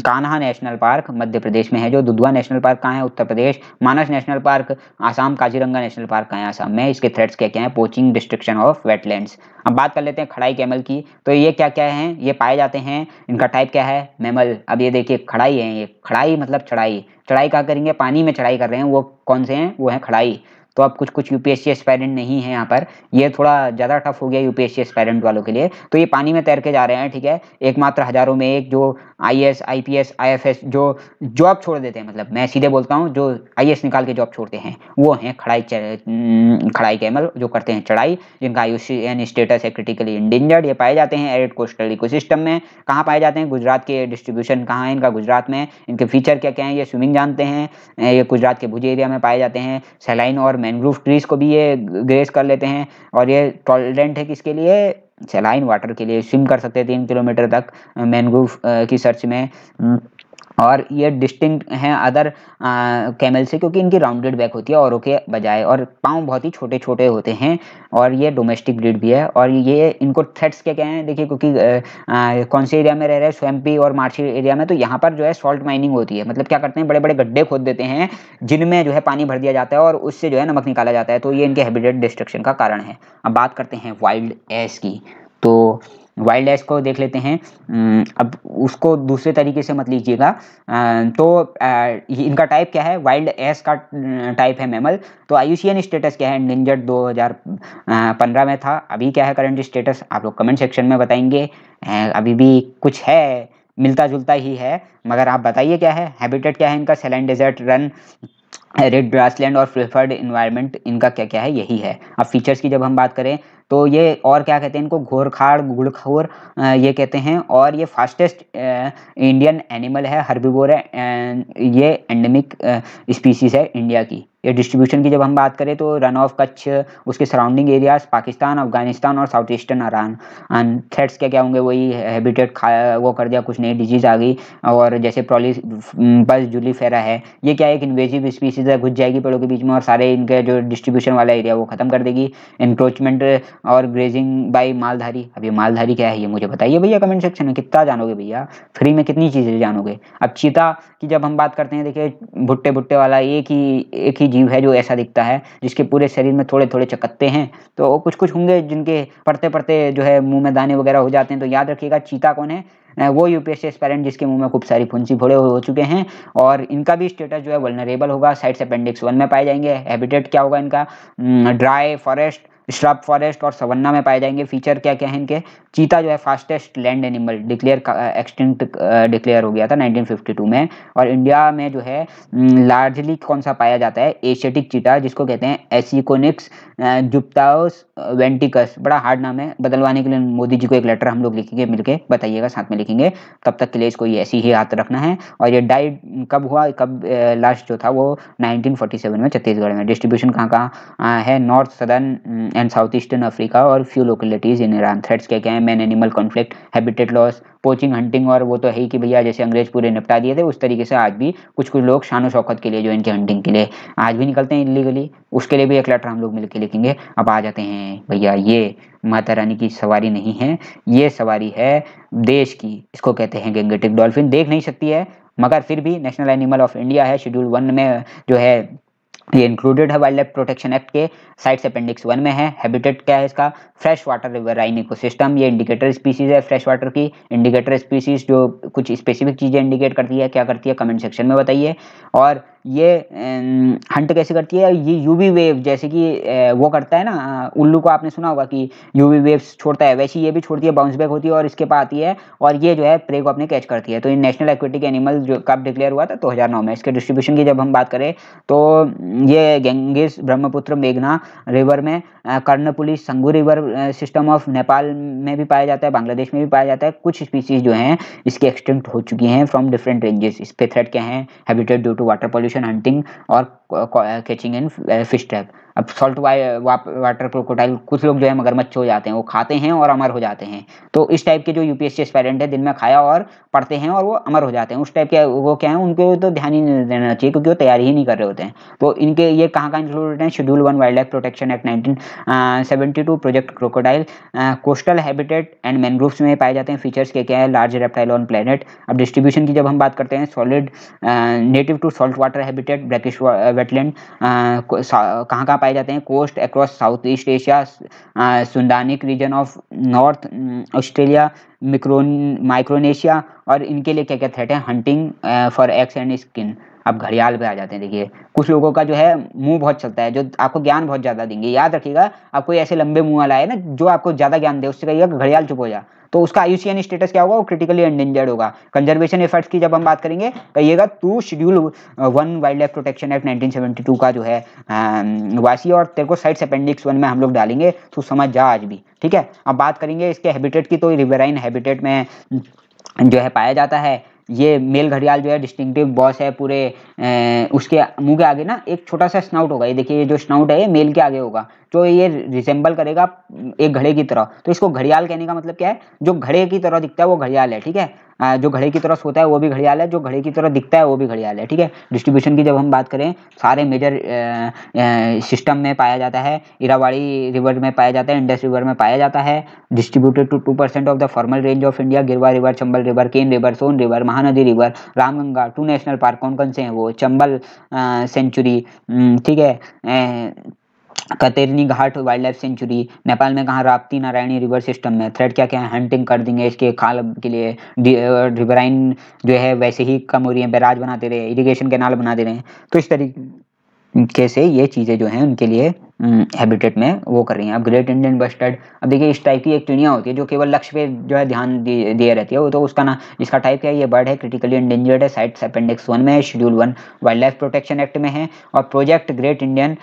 Kanha national park Madhya Pradesh में है जो दुधवा नेशनल पार्क कहाँ है Uttar Pradesh Manas national park Assam Kaziranga national park कहाँ है आसाम में इसके थ्रेड्स क्या क्या है पोचिंग डिस्ट्रिक्शन ऑफ वेटलैंड्स अब बात कर लेते हैं खड़ाई कैमल की तो ये क्या क्या है ये पाए जाते हैं इनका टाइप क्या है मेमल अब ये देखिए खड़ाई है ये खड़ाई मतलब मतलब चढ़ाई चढ़ाई क्या करेंगे पानी में चढ़ाई कर रहे हैं वो कौन से हैं वो है खड़ाई तो अब कुछ कुछ यूपीएससी एस्पायरेंट नहीं है यहाँ पर ये थोड़ा ज़्यादा टफ हो गया यूपीएससी एस्पायरेंट वालों के लिए तो ये पानी में तैर के जा रहे हैं ठीक है एकमात्र हज़ारों में एक जो आईएएस आईपीएस आईएफएस जो जॉब छोड़ देते हैं मतलब मैं सीधे बोलता हूँ जो आईएएस निकाल के जॉब छोड़ते हैं वो हैं खड़ाई खड़ाई कैमल जो करते हैं चढ़ाई जिनका आई स्टेटस है क्रिटिकली इंडेंजर्ड ये पाए जाते हैं एरिड कोस्टल इकोसिस्टम में कहाँ पाए जाते हैं गुजरात के डिस्ट्रीब्यूशन कहाँ है इनका गुजरात में इनके फीचर क्या क्या है ये स्विमिंग जानते हैं ये गुजरात के भुज एरिया में पाए जाते हैं सेलाइन और मैनग्रोव ट्रीज को भी ये ग्रेस कर लेते हैं और ये टॉलरेंट है किसके लिए सेलाइन वाटर के लिए स्विम कर सकते हैं तीन किलोमीटर तक मैनग्रोव की सर्च में और ये डिस्टिंक्ट हैं अदर कैमल से क्योंकि इनकी राउंडेड बैक होती है औरों के बजाय और पाँव बहुत ही छोटे छोटे होते हैं और ये डोमेस्टिक ब्रीड भी है और ये इनको थ्रेट्स क्या क्या हैं देखिए क्योंकि कौन से एरिया में रह रहे हैं स्वैम्पी और मार्शी एरिया में तो यहाँ पर जो है सॉल्ट माइनिंग होती है मतलब क्या करते हैं बड़े बड़े गड्ढे खोद देते हैं जिनमें जो है पानी भर दिया जाता है और उससे जो है नमक निकाला जाता है तो ये इनके हैबिटेट डिस्ट्रक्शन का कारण है अब बात करते हैं वाइल्ड एस की तो वाइल्ड एस को देख लेते हैं हम्म, अब उसको दूसरे तरीके से मत लीजिएगा तो इनका टाइप क्या है वाइल्ड एस का टाइप है मेमल तो आयुषियन स्टेटस क्या है निंजट 2015 में था अभी क्या है करंट स्टेटस आप लोग कमेंट सेक्शन में बताएंगे अभी भी कुछ है मिलता जुलता ही है मगर आप बताइए क्या है हैबिटेट क्या है इनका saline desert Rann red grassland और प्रेफर्ड इन्वायरमेंट इनका क्या क्या है यही है अब फीचर्स की जब हम बात करें तो ये और क्या कहते हैं इनको घोरखाड़ घुड़खोर ये कहते हैं और ये फास्टेस्ट इंडियन एनिमल है हर्बिवोर है ये एंडेमिक स्पीसीज है इंडिया की ये डिस्ट्रीब्यूशन की जब हम बात करें तो रन ऑफ कच्छ उसके सराउंडिंग एरियाज पाकिस्तान अफगानिस्तान और साउथ ईस्टर्न अरान थ्रेट्स क्या क्या होंगे वही हैबिटेट खा वो कर दिया कुछ नई डिजीज आ गई और जैसे प्रोलिस बस फेरा है ये क्या एक इन्वेजिव स्पीसीज है घुस जाएगी पेड़ों के बीच में और सारे इनके जो डिस्ट्रीब्यूशन वाला एरिया वो ख़त्म कर देगी इंक्रोचमेंट और ग्रेजिंग बाई मालधारी अब ये मालधारी क्या है ये मुझे बताइए भैया कमेंट सेक्शन में कितना जानोगे भैया फ्री में कितनी चीज़ें जानोगे अब चीता की जब हम बात करते हैं देखिए भुट्टे भुट्टे वाला एक ही एक ही जीव है जो ऐसा दिखता है जिसके पूरे शरीर में थोड़े थोड़े चकत्ते हैं तो कुछ कुछ होंगे जिनके पढ़ते पढ़ते जो है मुँह में दाने वगैरह हो जाते हैं तो याद रखिएगा चीता कौन है वो यू सी एक्सपेरेंट जिसके मुंह में खूब सारी फुंसी फोड़े हो चुके हैं और इनका भी स्टेटस जो है वलनरेबल होगा साइड अपेंडिक्स वन में पाए जाएंगे हैबिटेट क्या होगा इनका ड्राई फॉरेस्ट स्ट्राप फॉरेस्ट और सवन्ना में पाए जाएंगे फीचर क्या क्या है इनके चीता जो है fastest land animal declare extinct declare हो गया था 1952 में और इंडिया में जो है लार्जली कौन सा पाया जाता है एशियाटिक चीता जिसको कहते हैं एसिकोनिक्स जुप्ताउस वेंटिकस बड़ा हार्ड नाम है बदलवाने के लिए मोदी जी को एक लेटर हम लोग लिखेंगे मिलकर बताइएगा साथ में लिखेंगे तब तक के लिए इसको ये ही हाथ रखना है और ये डाइट कब हुआ कब लास्ट जो था वो नाइनटीन में छत्तीसगढ़ में डिस्ट्रीब्यूशन कहाँ कहाँ है north southern and south eastern Africa और few localities in Iran threats क्या क्या हैं man animal conflict habitat loss poaching hunting और वो तो है ही कि भैया जैसे अंग्रेज पूरे निपटा दिए थे उस तरीके से आज भी कुछ कुछ लोग शान शौकत के लिए जो इनके हंटिंग के लिए आज भी निकलते हैं इलीगली उसके लिए भी एक लेटर हम लोग मिलकर लिखेंगे अब आ जाते हैं भैया ये माता रानी की सवारी नहीं है ये सवारी है देश की इसको कहते हैं गेंगेटिक डॉल्फिन देख नहीं सकती है मगर फिर भी नेशनल एनिमल ऑफ इंडिया है शेड्यूल वन में जो है ये इंक्लूडेड है वाइल्ड लाइफ प्रोटेक्शन एक्ट के साइट्स अपेंडिक्स वन में है हैबिटेट क्या है इसका फ्रेश वाटर रिवराइन इकोसिस्टम ये इंडिकेटर स्पीसीज है फ्रेश वाटर की इंडिकेटर स्पीसीज जो कुछ स्पेसिफिक चीज़ें इंडिकेट करती है क्या करती है कमेंट सेक्शन में बताइए और ये हंट कैसे करती है ये यूवी वेव जैसे कि वो करता है ना उल्लू को आपने सुना होगा कि यूवी वेव्स छोड़ता है वैसे ये भी छोड़ती है बाउंस बैक होती है और इसके पास आती है और ये जो है प्रे को अपने कैच करती है तो ये नेशनल एक्विटिक एनिमल जो कब डिक्लेयर हुआ था दो हज़ार नौ में इसके डिस्ट्रीब्यूशन की जब हम बात करें तो ये गेंगिस ब्रह्मपुत्र मेघना रिवर में Karnaphuli Sangu river system of Nepal में भी पाया जाता है बांग्लादेश में भी पाया जाता है कुछ स्पीसीज जो हैं इसके एक्सटिंक्ट हो चुकी हैं फ्रॉम डिफरेंट रेंजेस इस पे थ्रेट क्या हैं due to water pollution hunting or uh, catching and uh, fish trap अब सॉल्ट वाटर क्रोकोटाइल कुछ लोग जो है मगरमच्छ हो जाते हैं वो खाते हैं और अमर हो जाते हैं तो इस टाइप के जो यूपीएससी एस्पायरेंट है दिन में खाया और पढ़ते हैं और वो अमर हो जाते हैं उस टाइप के वो क्या है उनको तो ध्यान ही नहीं देना चाहिए क्योंकि वो तैयारी ही नहीं कर रहे होते हैं तो इनके ये कहाँ कहाँ इंक्लूडेड है हैं schedule one wild life protection act nineteen project crocodile coastal habitat and mangroves में पाए जाते हैं फीचर्स के क्या है लार्ज रेप्टाइल ऑन प्लेनेट अब डिस्ट्रीब्यूशन की जब हम बात करते हैं solid native to salt water habitat brackish wetland कहाँ कहाँ पाए जाते हैं coast across south east Asia sundanic region of north Australia micron Micronesia और इनके लिए क्या क्या थ्रेट है hunting for eggs and skin अब घड़ियाल पे आ जाते हैं देखिए कुछ लोगों का जो है मुंह बहुत चलता है जो आपको ज्ञान बहुत ज़्यादा देंगे याद रखिएगा आप कोई ऐसे लंबे मुंह वाला है ना जो आपको ज़्यादा ज्ञान दे उससे कहिएगा घड़ियाल चुप हो जाए तो उसका आयुसीएन स्टेटस क्या होगा वो क्रिटिकली एंडेंजर्ड होगा कंजर्वेशन एफर्ट्स की जब हम बात करेंगे कहिएगा to schedule one wild life protection act nineteen का जो है um, वासी और तेरे को साइड अपेंडिक्स वन में हम लोग डालेंगे तो समझ जा आज भी ठीक है अब बात करेंगे इसके हैबिटेट की तो रिवेराइन हैबिटेट में जो है पाया जाता है ये मेल घड़ियाल जो है डिस्टिंगटिव बॉस है पूरे ए, उसके मुंह के आगे ना एक छोटा सा स्नाउट होगा ये देखिए ये जो स्नाउट है ये मेल के आगे होगा जो ये रिजेंबल करेगा एक घड़े की तरह तो इसको घड़ियाल कहने का मतलब क्या है जो घड़े की तरह दिखता है वो घड़ियाल है ठीक है जो घड़े की तरह सोता है वो भी घड़ियाल है जो घड़े की तरह दिखता है वो भी घड़ियाल है ठीक है डिस्ट्रीब्यूशन की जब हम बात करें सारे मेजर सिस्टम में पाया जाता है इरावाड़ी रिवर में पाया जाता है इंडस रिवर में पाया जाता है distributed to two percent of the formal range of India Girwa river Chambal river Ken river Son river Mahanadi river Ramganga two national park कौन कौन से हैं वो चंबल सेंचुरी हम्म, ठीक है Katerni Ghat wildlife sanctuary Nepal में कहाँ राप्ती नारायणी रिवर सिस्टम में थ्रेड क्या क्या है हंटिंग कर देंगे इसके खाल के लिए रिवराइन जो है वैसे ही कम हो रही है बैराज बनाते रहे इरिगेशन कैनाल बना दे रहे हैं तो इस तरीके से ये चीज़ें जो हैं उनके लिए हैबिटेट हम्म, में वो कर रही हैं अब ग्रेट इंडियन बस्टर्ड अब देखिए इस टाइप की एक चिड़िया होती है जो केवल लक्ष्य पे जो है ध्यान दिए रहती है वो तो उसका ना जिसका टाइप क्या है ये बर्ड है क्रिटिकली इंडेंजर्ड है साइट्स अपेंडिक्स वन में है schedule one wild life protection act में है और प्रोजेक्ट ग्रेट इंडियन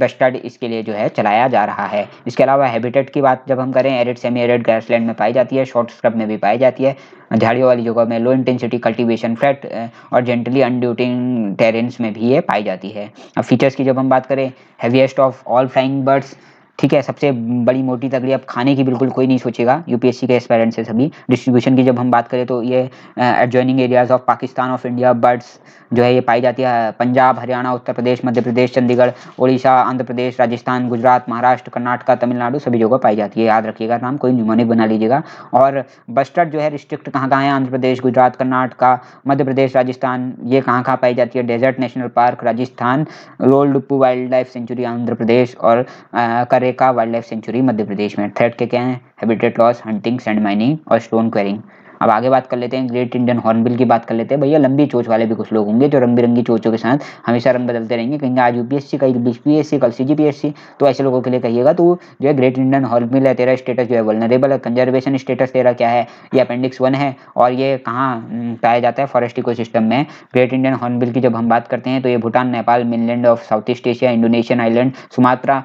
बस्टर्ड इसके लिए जो है चलाया जा रहा है इसके अलावा हैबिटेट की बात जब हम करें एरिड सेमी एरिड ग्रास में पाई जाती है शॉर्ट स्क्रब में भी पाई जाती है झाड़ियों वाली जगह में लो इंटेंसिटी कल्टीवेशन फ्लैट और जेंटली अनड्यूटिंग टेरेंस में भी ये पाई जाती है अब फीचर्स की जब हम बात करें heavier best of all flying birds ठीक है सबसे बड़ी मोटी तगड़ी अब खाने की बिल्कुल कोई नहीं सोचेगा यूपीएससी के एस्पेरेंट्स से सभी डिस्ट्रीब्यूशन की जब हम बात करें तो ये adjoining areas of Pakistan of India birds जो है ये पाई जाती है पंजाब हरियाणा उत्तर प्रदेश मध्य प्रदेश चंडीगढ़ उड़ीसा आंध्र प्रदेश राजस्थान गुजरात महाराष्ट्र कर्नाटका तमिलनाडु सभी जगह पाई जाती है याद रखिएगा नाम कोई न्यूमोनिक बना लीजिएगा और बस्टर्ड जो है रिस्ट्रिक्ट कहाँ कहाँ है आंध्र प्रदेश गुजरात कर्नाटका मध्य प्रदेश राजस्थान ये कहाँ कहाँ पाई जाती है डेजर्ट नेशनल पार्क राजस्थान रोल wildlife sanctuary Andhra Pradesh और करे का wildlife sanctuary Madhya Pradesh में थ्रेड के क्या हैं habitat loss hunting sand mining और स्टोन क्वेरिंग अब आगे बात कर लेते हैं ग्रेट इंडियन हॉर्नबिल की बात कर लेते हैं भैया लंबी चोच वाले भी कुछ लोग होंगे जो रंग बिरंगी चोचों के साथ हमेशा रंग बदलते रहेंगे कहीं आज यूपीएससी कहीं सी कल सी तो ऐसे लोगों के लिए कहिएगा तो जो है ग्रेट इंडियन हॉर्नबिल है तेरा स्टेटस जो है वर्नरेबल है कंजर्वेशन स्टेटस तेरा क्या है ये अपेंडिक्स वन है और ये कहाँ हम्म, पाया जाता है फॉरेस्ट इको में ग्रेट इंडियन हॉर्नबिल की जब हम बात करते हैं तो ये Bhutan Nepal mainland of south east Asia Indonesian island Sumatra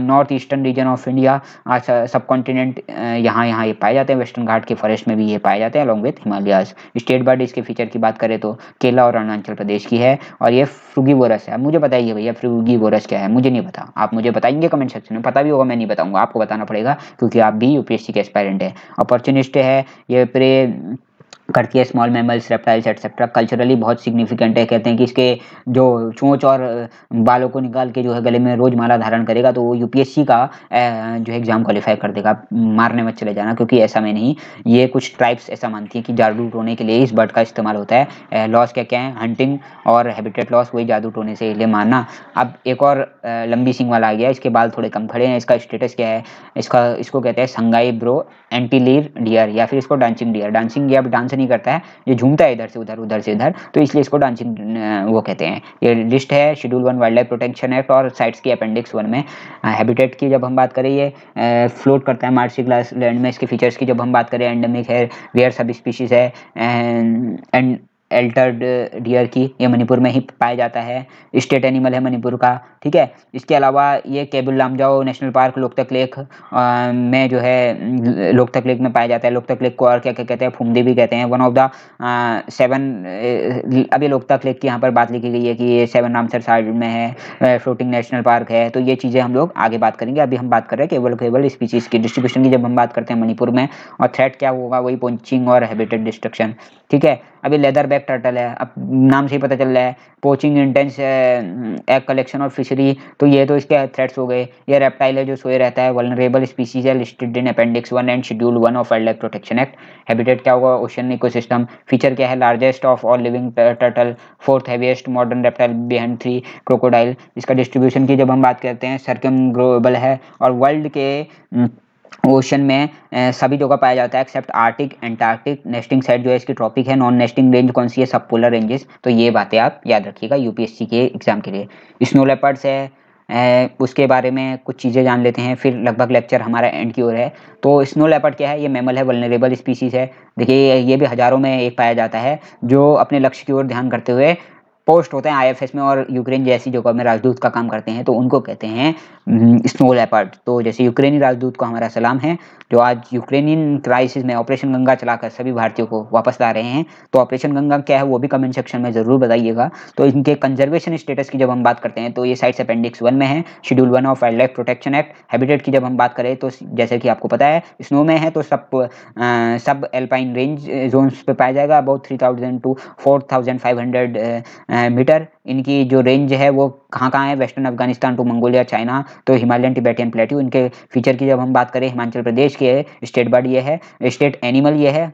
north eastern region of India subcontinent यहाँ यहाँ ये पाए जाते हैं वेस्टर्न घाट के फॉरेस्ट में भी ये पाए जाते जाते हैं along with Himalayas state bird इसके फीचर की बात करें तो केला और अरुणाचल प्रदेश की है और ये फ्रूगीवोरस है मुझे बताइए भैया फ्रूगीवोरस क्या है मुझे नहीं पता आप मुझे बताएंगे कमेंट सेक्शन में पता भी होगा मैं नहीं बताऊंगा आपको बताना पड़ेगा क्योंकि आप भी यूपीएससी के एक्सपायरेंट है अपॉर्चुनिस्ट है ये प्रे करती है small mammals reptiles etcetera culturally बहुत सिग्निफिकेंट है कहते हैं कि इसके जो चोंच और बालों को निकाल के जो है गले में रोजमाला धारण करेगा तो वो यूपीएससी का जो है एग्जाम क्वालिफाई कर देगा मारने मत चले जाना क्योंकि ऐसा में नहीं ये कुछ ट्राइब्स ऐसा मानती है कि जादू टोने के लिए इस बर्ड का इस्तेमाल होता है लॉस क्या क्या है हंटिंग और हैबिटेट लॉस वही जादू टोने से लिए मानना अब एक और लंबी सिंग वाला आ गया इसके बाल थोड़े कम खड़े हैं इसका स्टेटस क्या है इसका इसको कहते हैं संगाई ब्रो एंटीलीर डियर या फिर इसको डांसिंग डियर डांसिंग या डांस नहीं करता है ये झूमता है इधर से उधर उधर से इधर तो इसलिए इसको डांसिंग वो कहते हैं ये लिस्ट है schedule one wild life protection act और साइट्स की अपेंडिक्स वन में हैबिटेट की जब हम बात करें ये फ्लोट करता है मार्सी ग्लास लैंड में इसके फीचर्स की जब हम बात करें एंडेमिक है वेयर सब स्पीशीज है एंड एल्टर्ड डियर की ये मणिपुर में ही पाया जाता है स्टेट एनिमल है मणिपुर का ठीक है इसके अलावा ये Keibul Lamjao national park Loktak lake में जो है लोकतक लेक में पाया जाता है लोकतक लेक को और क्या क्या कहते हैं फुमदी भी कहते हैं वन ऑफ द सेवन अभी लोकतक लेक की यहाँ पर बात लिखी गई है कि ये सेवन रामसर साइड में है फ्लोटिंग नेशनल पार्क है तो ये चीज़ें हम लोग आगे बात करेंगे अभी हम बात कर रहे हैं केवल केवल स्पीसीज की डिस्ट्रीब्यूशन की जब हम बात करते हैं मणिपुर में और थ्रेट क्या होगा वही पोचिंग और हैबिटेड डिस्ट्रक्शन ठीक है अभी लेदर बैक टर्टल है अब नाम से ही पता चल रहा है पोचिंग इंटेंस एग कलेक्शन और फिशरी तो ये तो इसके थ्रेट्स हो गए ये रेप्टाइल है जो सोए रहता है वनरेबल स्पीसीज है listed in appendix one and schedule one of wild life protection act habitat क्या होगा ओशन इकोसिस्टम फीचर क्या है largest of all living turtle fourth heaviest modern reptile behind three crocodile इसका डिस्ट्रीब्यूशन की जब हम बात करते हैं सरकम ग्लोबल है और वर्ल्ड के ओशन में सभी जगह पाया जाता है except Arctic Antarctic nesting site जो है इसकी ट्रॉपिक है नॉन नेस्टिंग रेंज कौन सी है सब पोलर रेंजेस तो ये बातें आप याद रखिएगा यूपीएससी के एग्जाम के लिए स्नो लेपर्ड्स है उसके बारे में कुछ चीज़ें जान लेते हैं फिर लगभग लेक्चर हमारा एंड की ओर है तो स्नो लेपर्ड क्या है ये मेमल है वलनरेबल स्पीसीज है देखिए ये भी हज़ारों में एक पाया जाता है जो अपने लक्ष्य की ओर ध्यान करते हुए पोस्ट होते हैं आईएफएस में और यूक्रेन जैसी जगह में राजदूत का काम करते हैं तो उनको कहते हैं स्नो हम्म, लेपर्ड तो जैसे यूक्रेनी राजदूत को हमारा सलाम है जो आज यूक्रेनियन क्राइसिस में ऑपरेशन गंगा चलाकर सभी भारतीयों को वापस ला रहे हैं तो ऑपरेशन गंगा क्या है वो भी कमेंट सेक्शन में ज़रूर बताइएगा तो इनके कंजर्वेशन स्टेटस की जब हम बात करते हैं तो ये साइट्स अपेंडिक्स वन में है schedule one of wild life protection act habitat की जब हम बात करें तो जैसे कि आपको पता है स्नो में है तो सब सब एल्पाइन रेंज जोन पर पाया जाएगा about three thousand to four thousand five hundred metre इनकी जो रेंज है वो कहाँ कहाँ है western Afghanistan to Mongolia China तो हिमालयन टिबेटियन प्लेट्यू इनके फीचर की जब हम बात करें हिमाचल प्रदेश के स्टेट बर्ड ये है स्टेट एनिमल ये है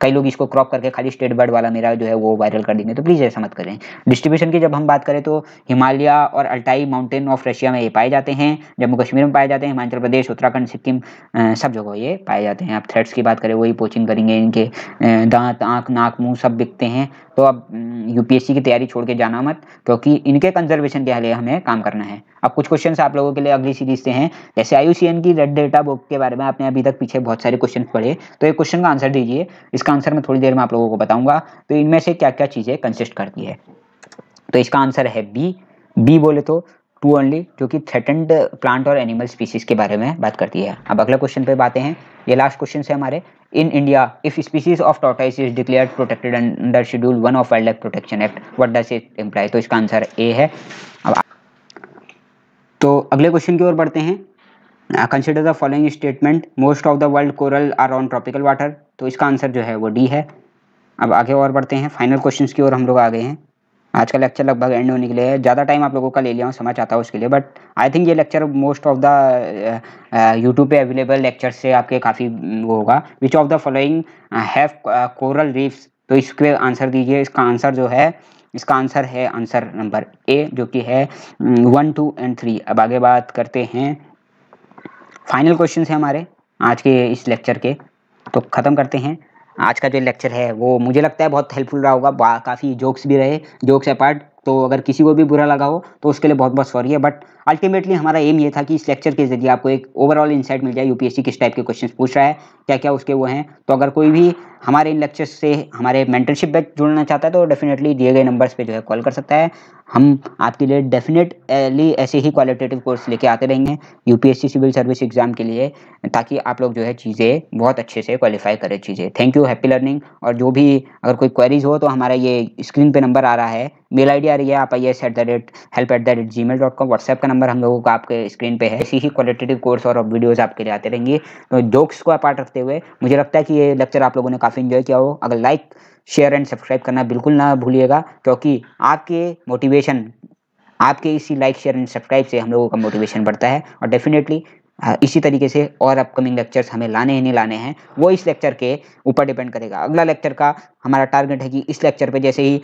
कई लोग इसको क्रॉप करके खाली स्टेट बर्ड वाला मेरा जो है वो वायरल कर देंगे तो प्लीज़ ऐसा मत करें डिस्ट्रीब्यूशन की जब हम बात करें तो हिमालय और अल्टाई माउंटेन ऑफ रशिया में ये पाए जाते हैं जम्मू कश्मीर में पाए जाते हैं हिमाचल प्रदेश उत्तराखंड सिक्किम सब जगह ये पाए जाते हैं आप थ्रेड्स की बात करें वही पोचिंग करेंगे इनके दांत आँख नाक मुँह सब बिकते हैं तो अब यूपीएससी की तैयारी तैयारी छोड़ के जाना मत क्योंकि इनके कंजर्वेशन के लिए हमें काम करना है अब कुछ क्वेश्चन आप लोगों के लिए अगली सीरीज से हैं जैसे आयुसीएन की रेड डेटा बुक के बारे में आपने अभी तक पीछे बहुत सारे क्वेश्चन पढ़े तो एक क्वेश्चन का आंसर दीजिए इसका आंसर मैं थोड़ी देर में आप लोगों को बताऊंगा तो इनमें से क्या क्या चीज़ें कंसिस्ट करती है तो इसका आंसर है बी बी बोले तो टू ओनली जो कि थ्रेटेंड प्लांट और एनिमल स्पीसीज के बारे में बात करती है अब अगला क्वेश्चन पे बातें हैं ये लास्ट क्वेश्चन है हमारे in India if species of tortoise is declare protected under schedule one of wild life protection act what does it imply तो इसका आंसर ए है अब तो अगले क्वेश्चन की ओर बढ़ते हैं consider the following statement most of the world coral are on tropical water तो इसका आंसर जो है वो डी है अब आगे और बढ़ते हैं फाइनल क्वेश्चन की ओर हम लोग आ गए हैं आज का लेक्चर लगभग एंड होने के लिए है ज़्यादा टाइम आप लोगों का ले लिया हूँ समझ आता हूँ उसके लिए बट आई थिंक ये lecture most of the YouTube पे अवेलेबल लेक्चर से आपके काफ़ी वो होगा which of the following have coral reefs तो इसके आंसर दीजिए इसका आंसर जो है इसका आंसर है आंसर नंबर ए जो कि है वन टू एंड थ्री अब आगे बात करते हैं फाइनल क्वेश्चन है हमारे आज के इस लेक्चर के तो ख़त्म करते हैं आज का जो लेक्चर है वो मुझे लगता है बहुत हेल्पफुल रहा होगा काफ़ी जोक्स भी रहे जोक्स अपार्ट तो अगर किसी को भी बुरा लगा हो तो उसके लिए बहुत बहुत सॉरी है बट अल्टीमेटली हमारा एम ये था कि इस लेक्चर के जरिए आपको एक ओवरऑल इंसाइट मिल जाए यूपीएससी किस टाइप के क्वेश्चन पूछ रहा है क्या क्या उसके वो हैं तो अगर कोई भी हमारे इन लेक्चर से हमारे मेंटरशिप बैच जुड़ना चाहता है तो डेफिनेटली दिए गए नंबर्स पर जो है कॉल कर सकता है हम आपके लिए डेफिनेटली ऐसे ही क्वालिटेटिव कोर्स लेके आते रहेंगे यू सिविल सर्विस एग्जाम के लिए ताकि आप लोग जो है चीज़ें बहुत अच्छे से क्वालिफाई करें चीज़ें थैंक यू हैप्पी लर्निंग और जो भी अगर कोई क्वेरीज हो तो हमारा ये स्क्रीन पर नंबर आ रहा है मेल आईडी आ रही है आप I S at the rate help at the rate Gmail dot com WhatsApp का नंबर हम लोगों का आपके स्क्रीन पे है ऐसी ही क्वालिटेटिव कोर्स और वीडियोज़ आपके लिए आते रहेंगे तो जोक्स को अपार्ट रखते हुए मुझे लगता है कि ये लेक्चर आप लोगों ने काफ़ी इन्जॉय किया हो अगर लाइक शेयर एंड सब्सक्राइब करना बिल्कुल ना भूलिएगा क्योंकि आपके मोटिवेशन आपके इसी लाइक शेयर एंड सब्सक्राइब से हम लोगों का मोटिवेशन बढ़ता है और डेफिनेटली हाँ, इसी तरीके से और अपकमिंग लेक्चर्स हमें लाने ही नहीं लाने हैं वो इस लेक्चर के ऊपर डिपेंड करेगा अगला लेक्चर का हमारा टारगेट है कि इस लेक्चर पे जैसे ही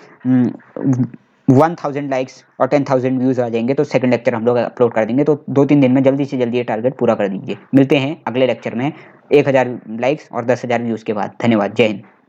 वन थाउजेंड लाइक्स और टेन थाउजेंड व्यूज आ जाएंगे तो सेकंड लेक्चर हम लोग अपलोड कर देंगे तो दो तीन दिन में जल्दी से जल्दी ये टारगेट पूरा कर दीजिए मिलते हैं अगले लेक्चर में एक हज़ार लाइक्स और दस हज़ार व्यूज़ के बाद धन्यवाद जय हिंद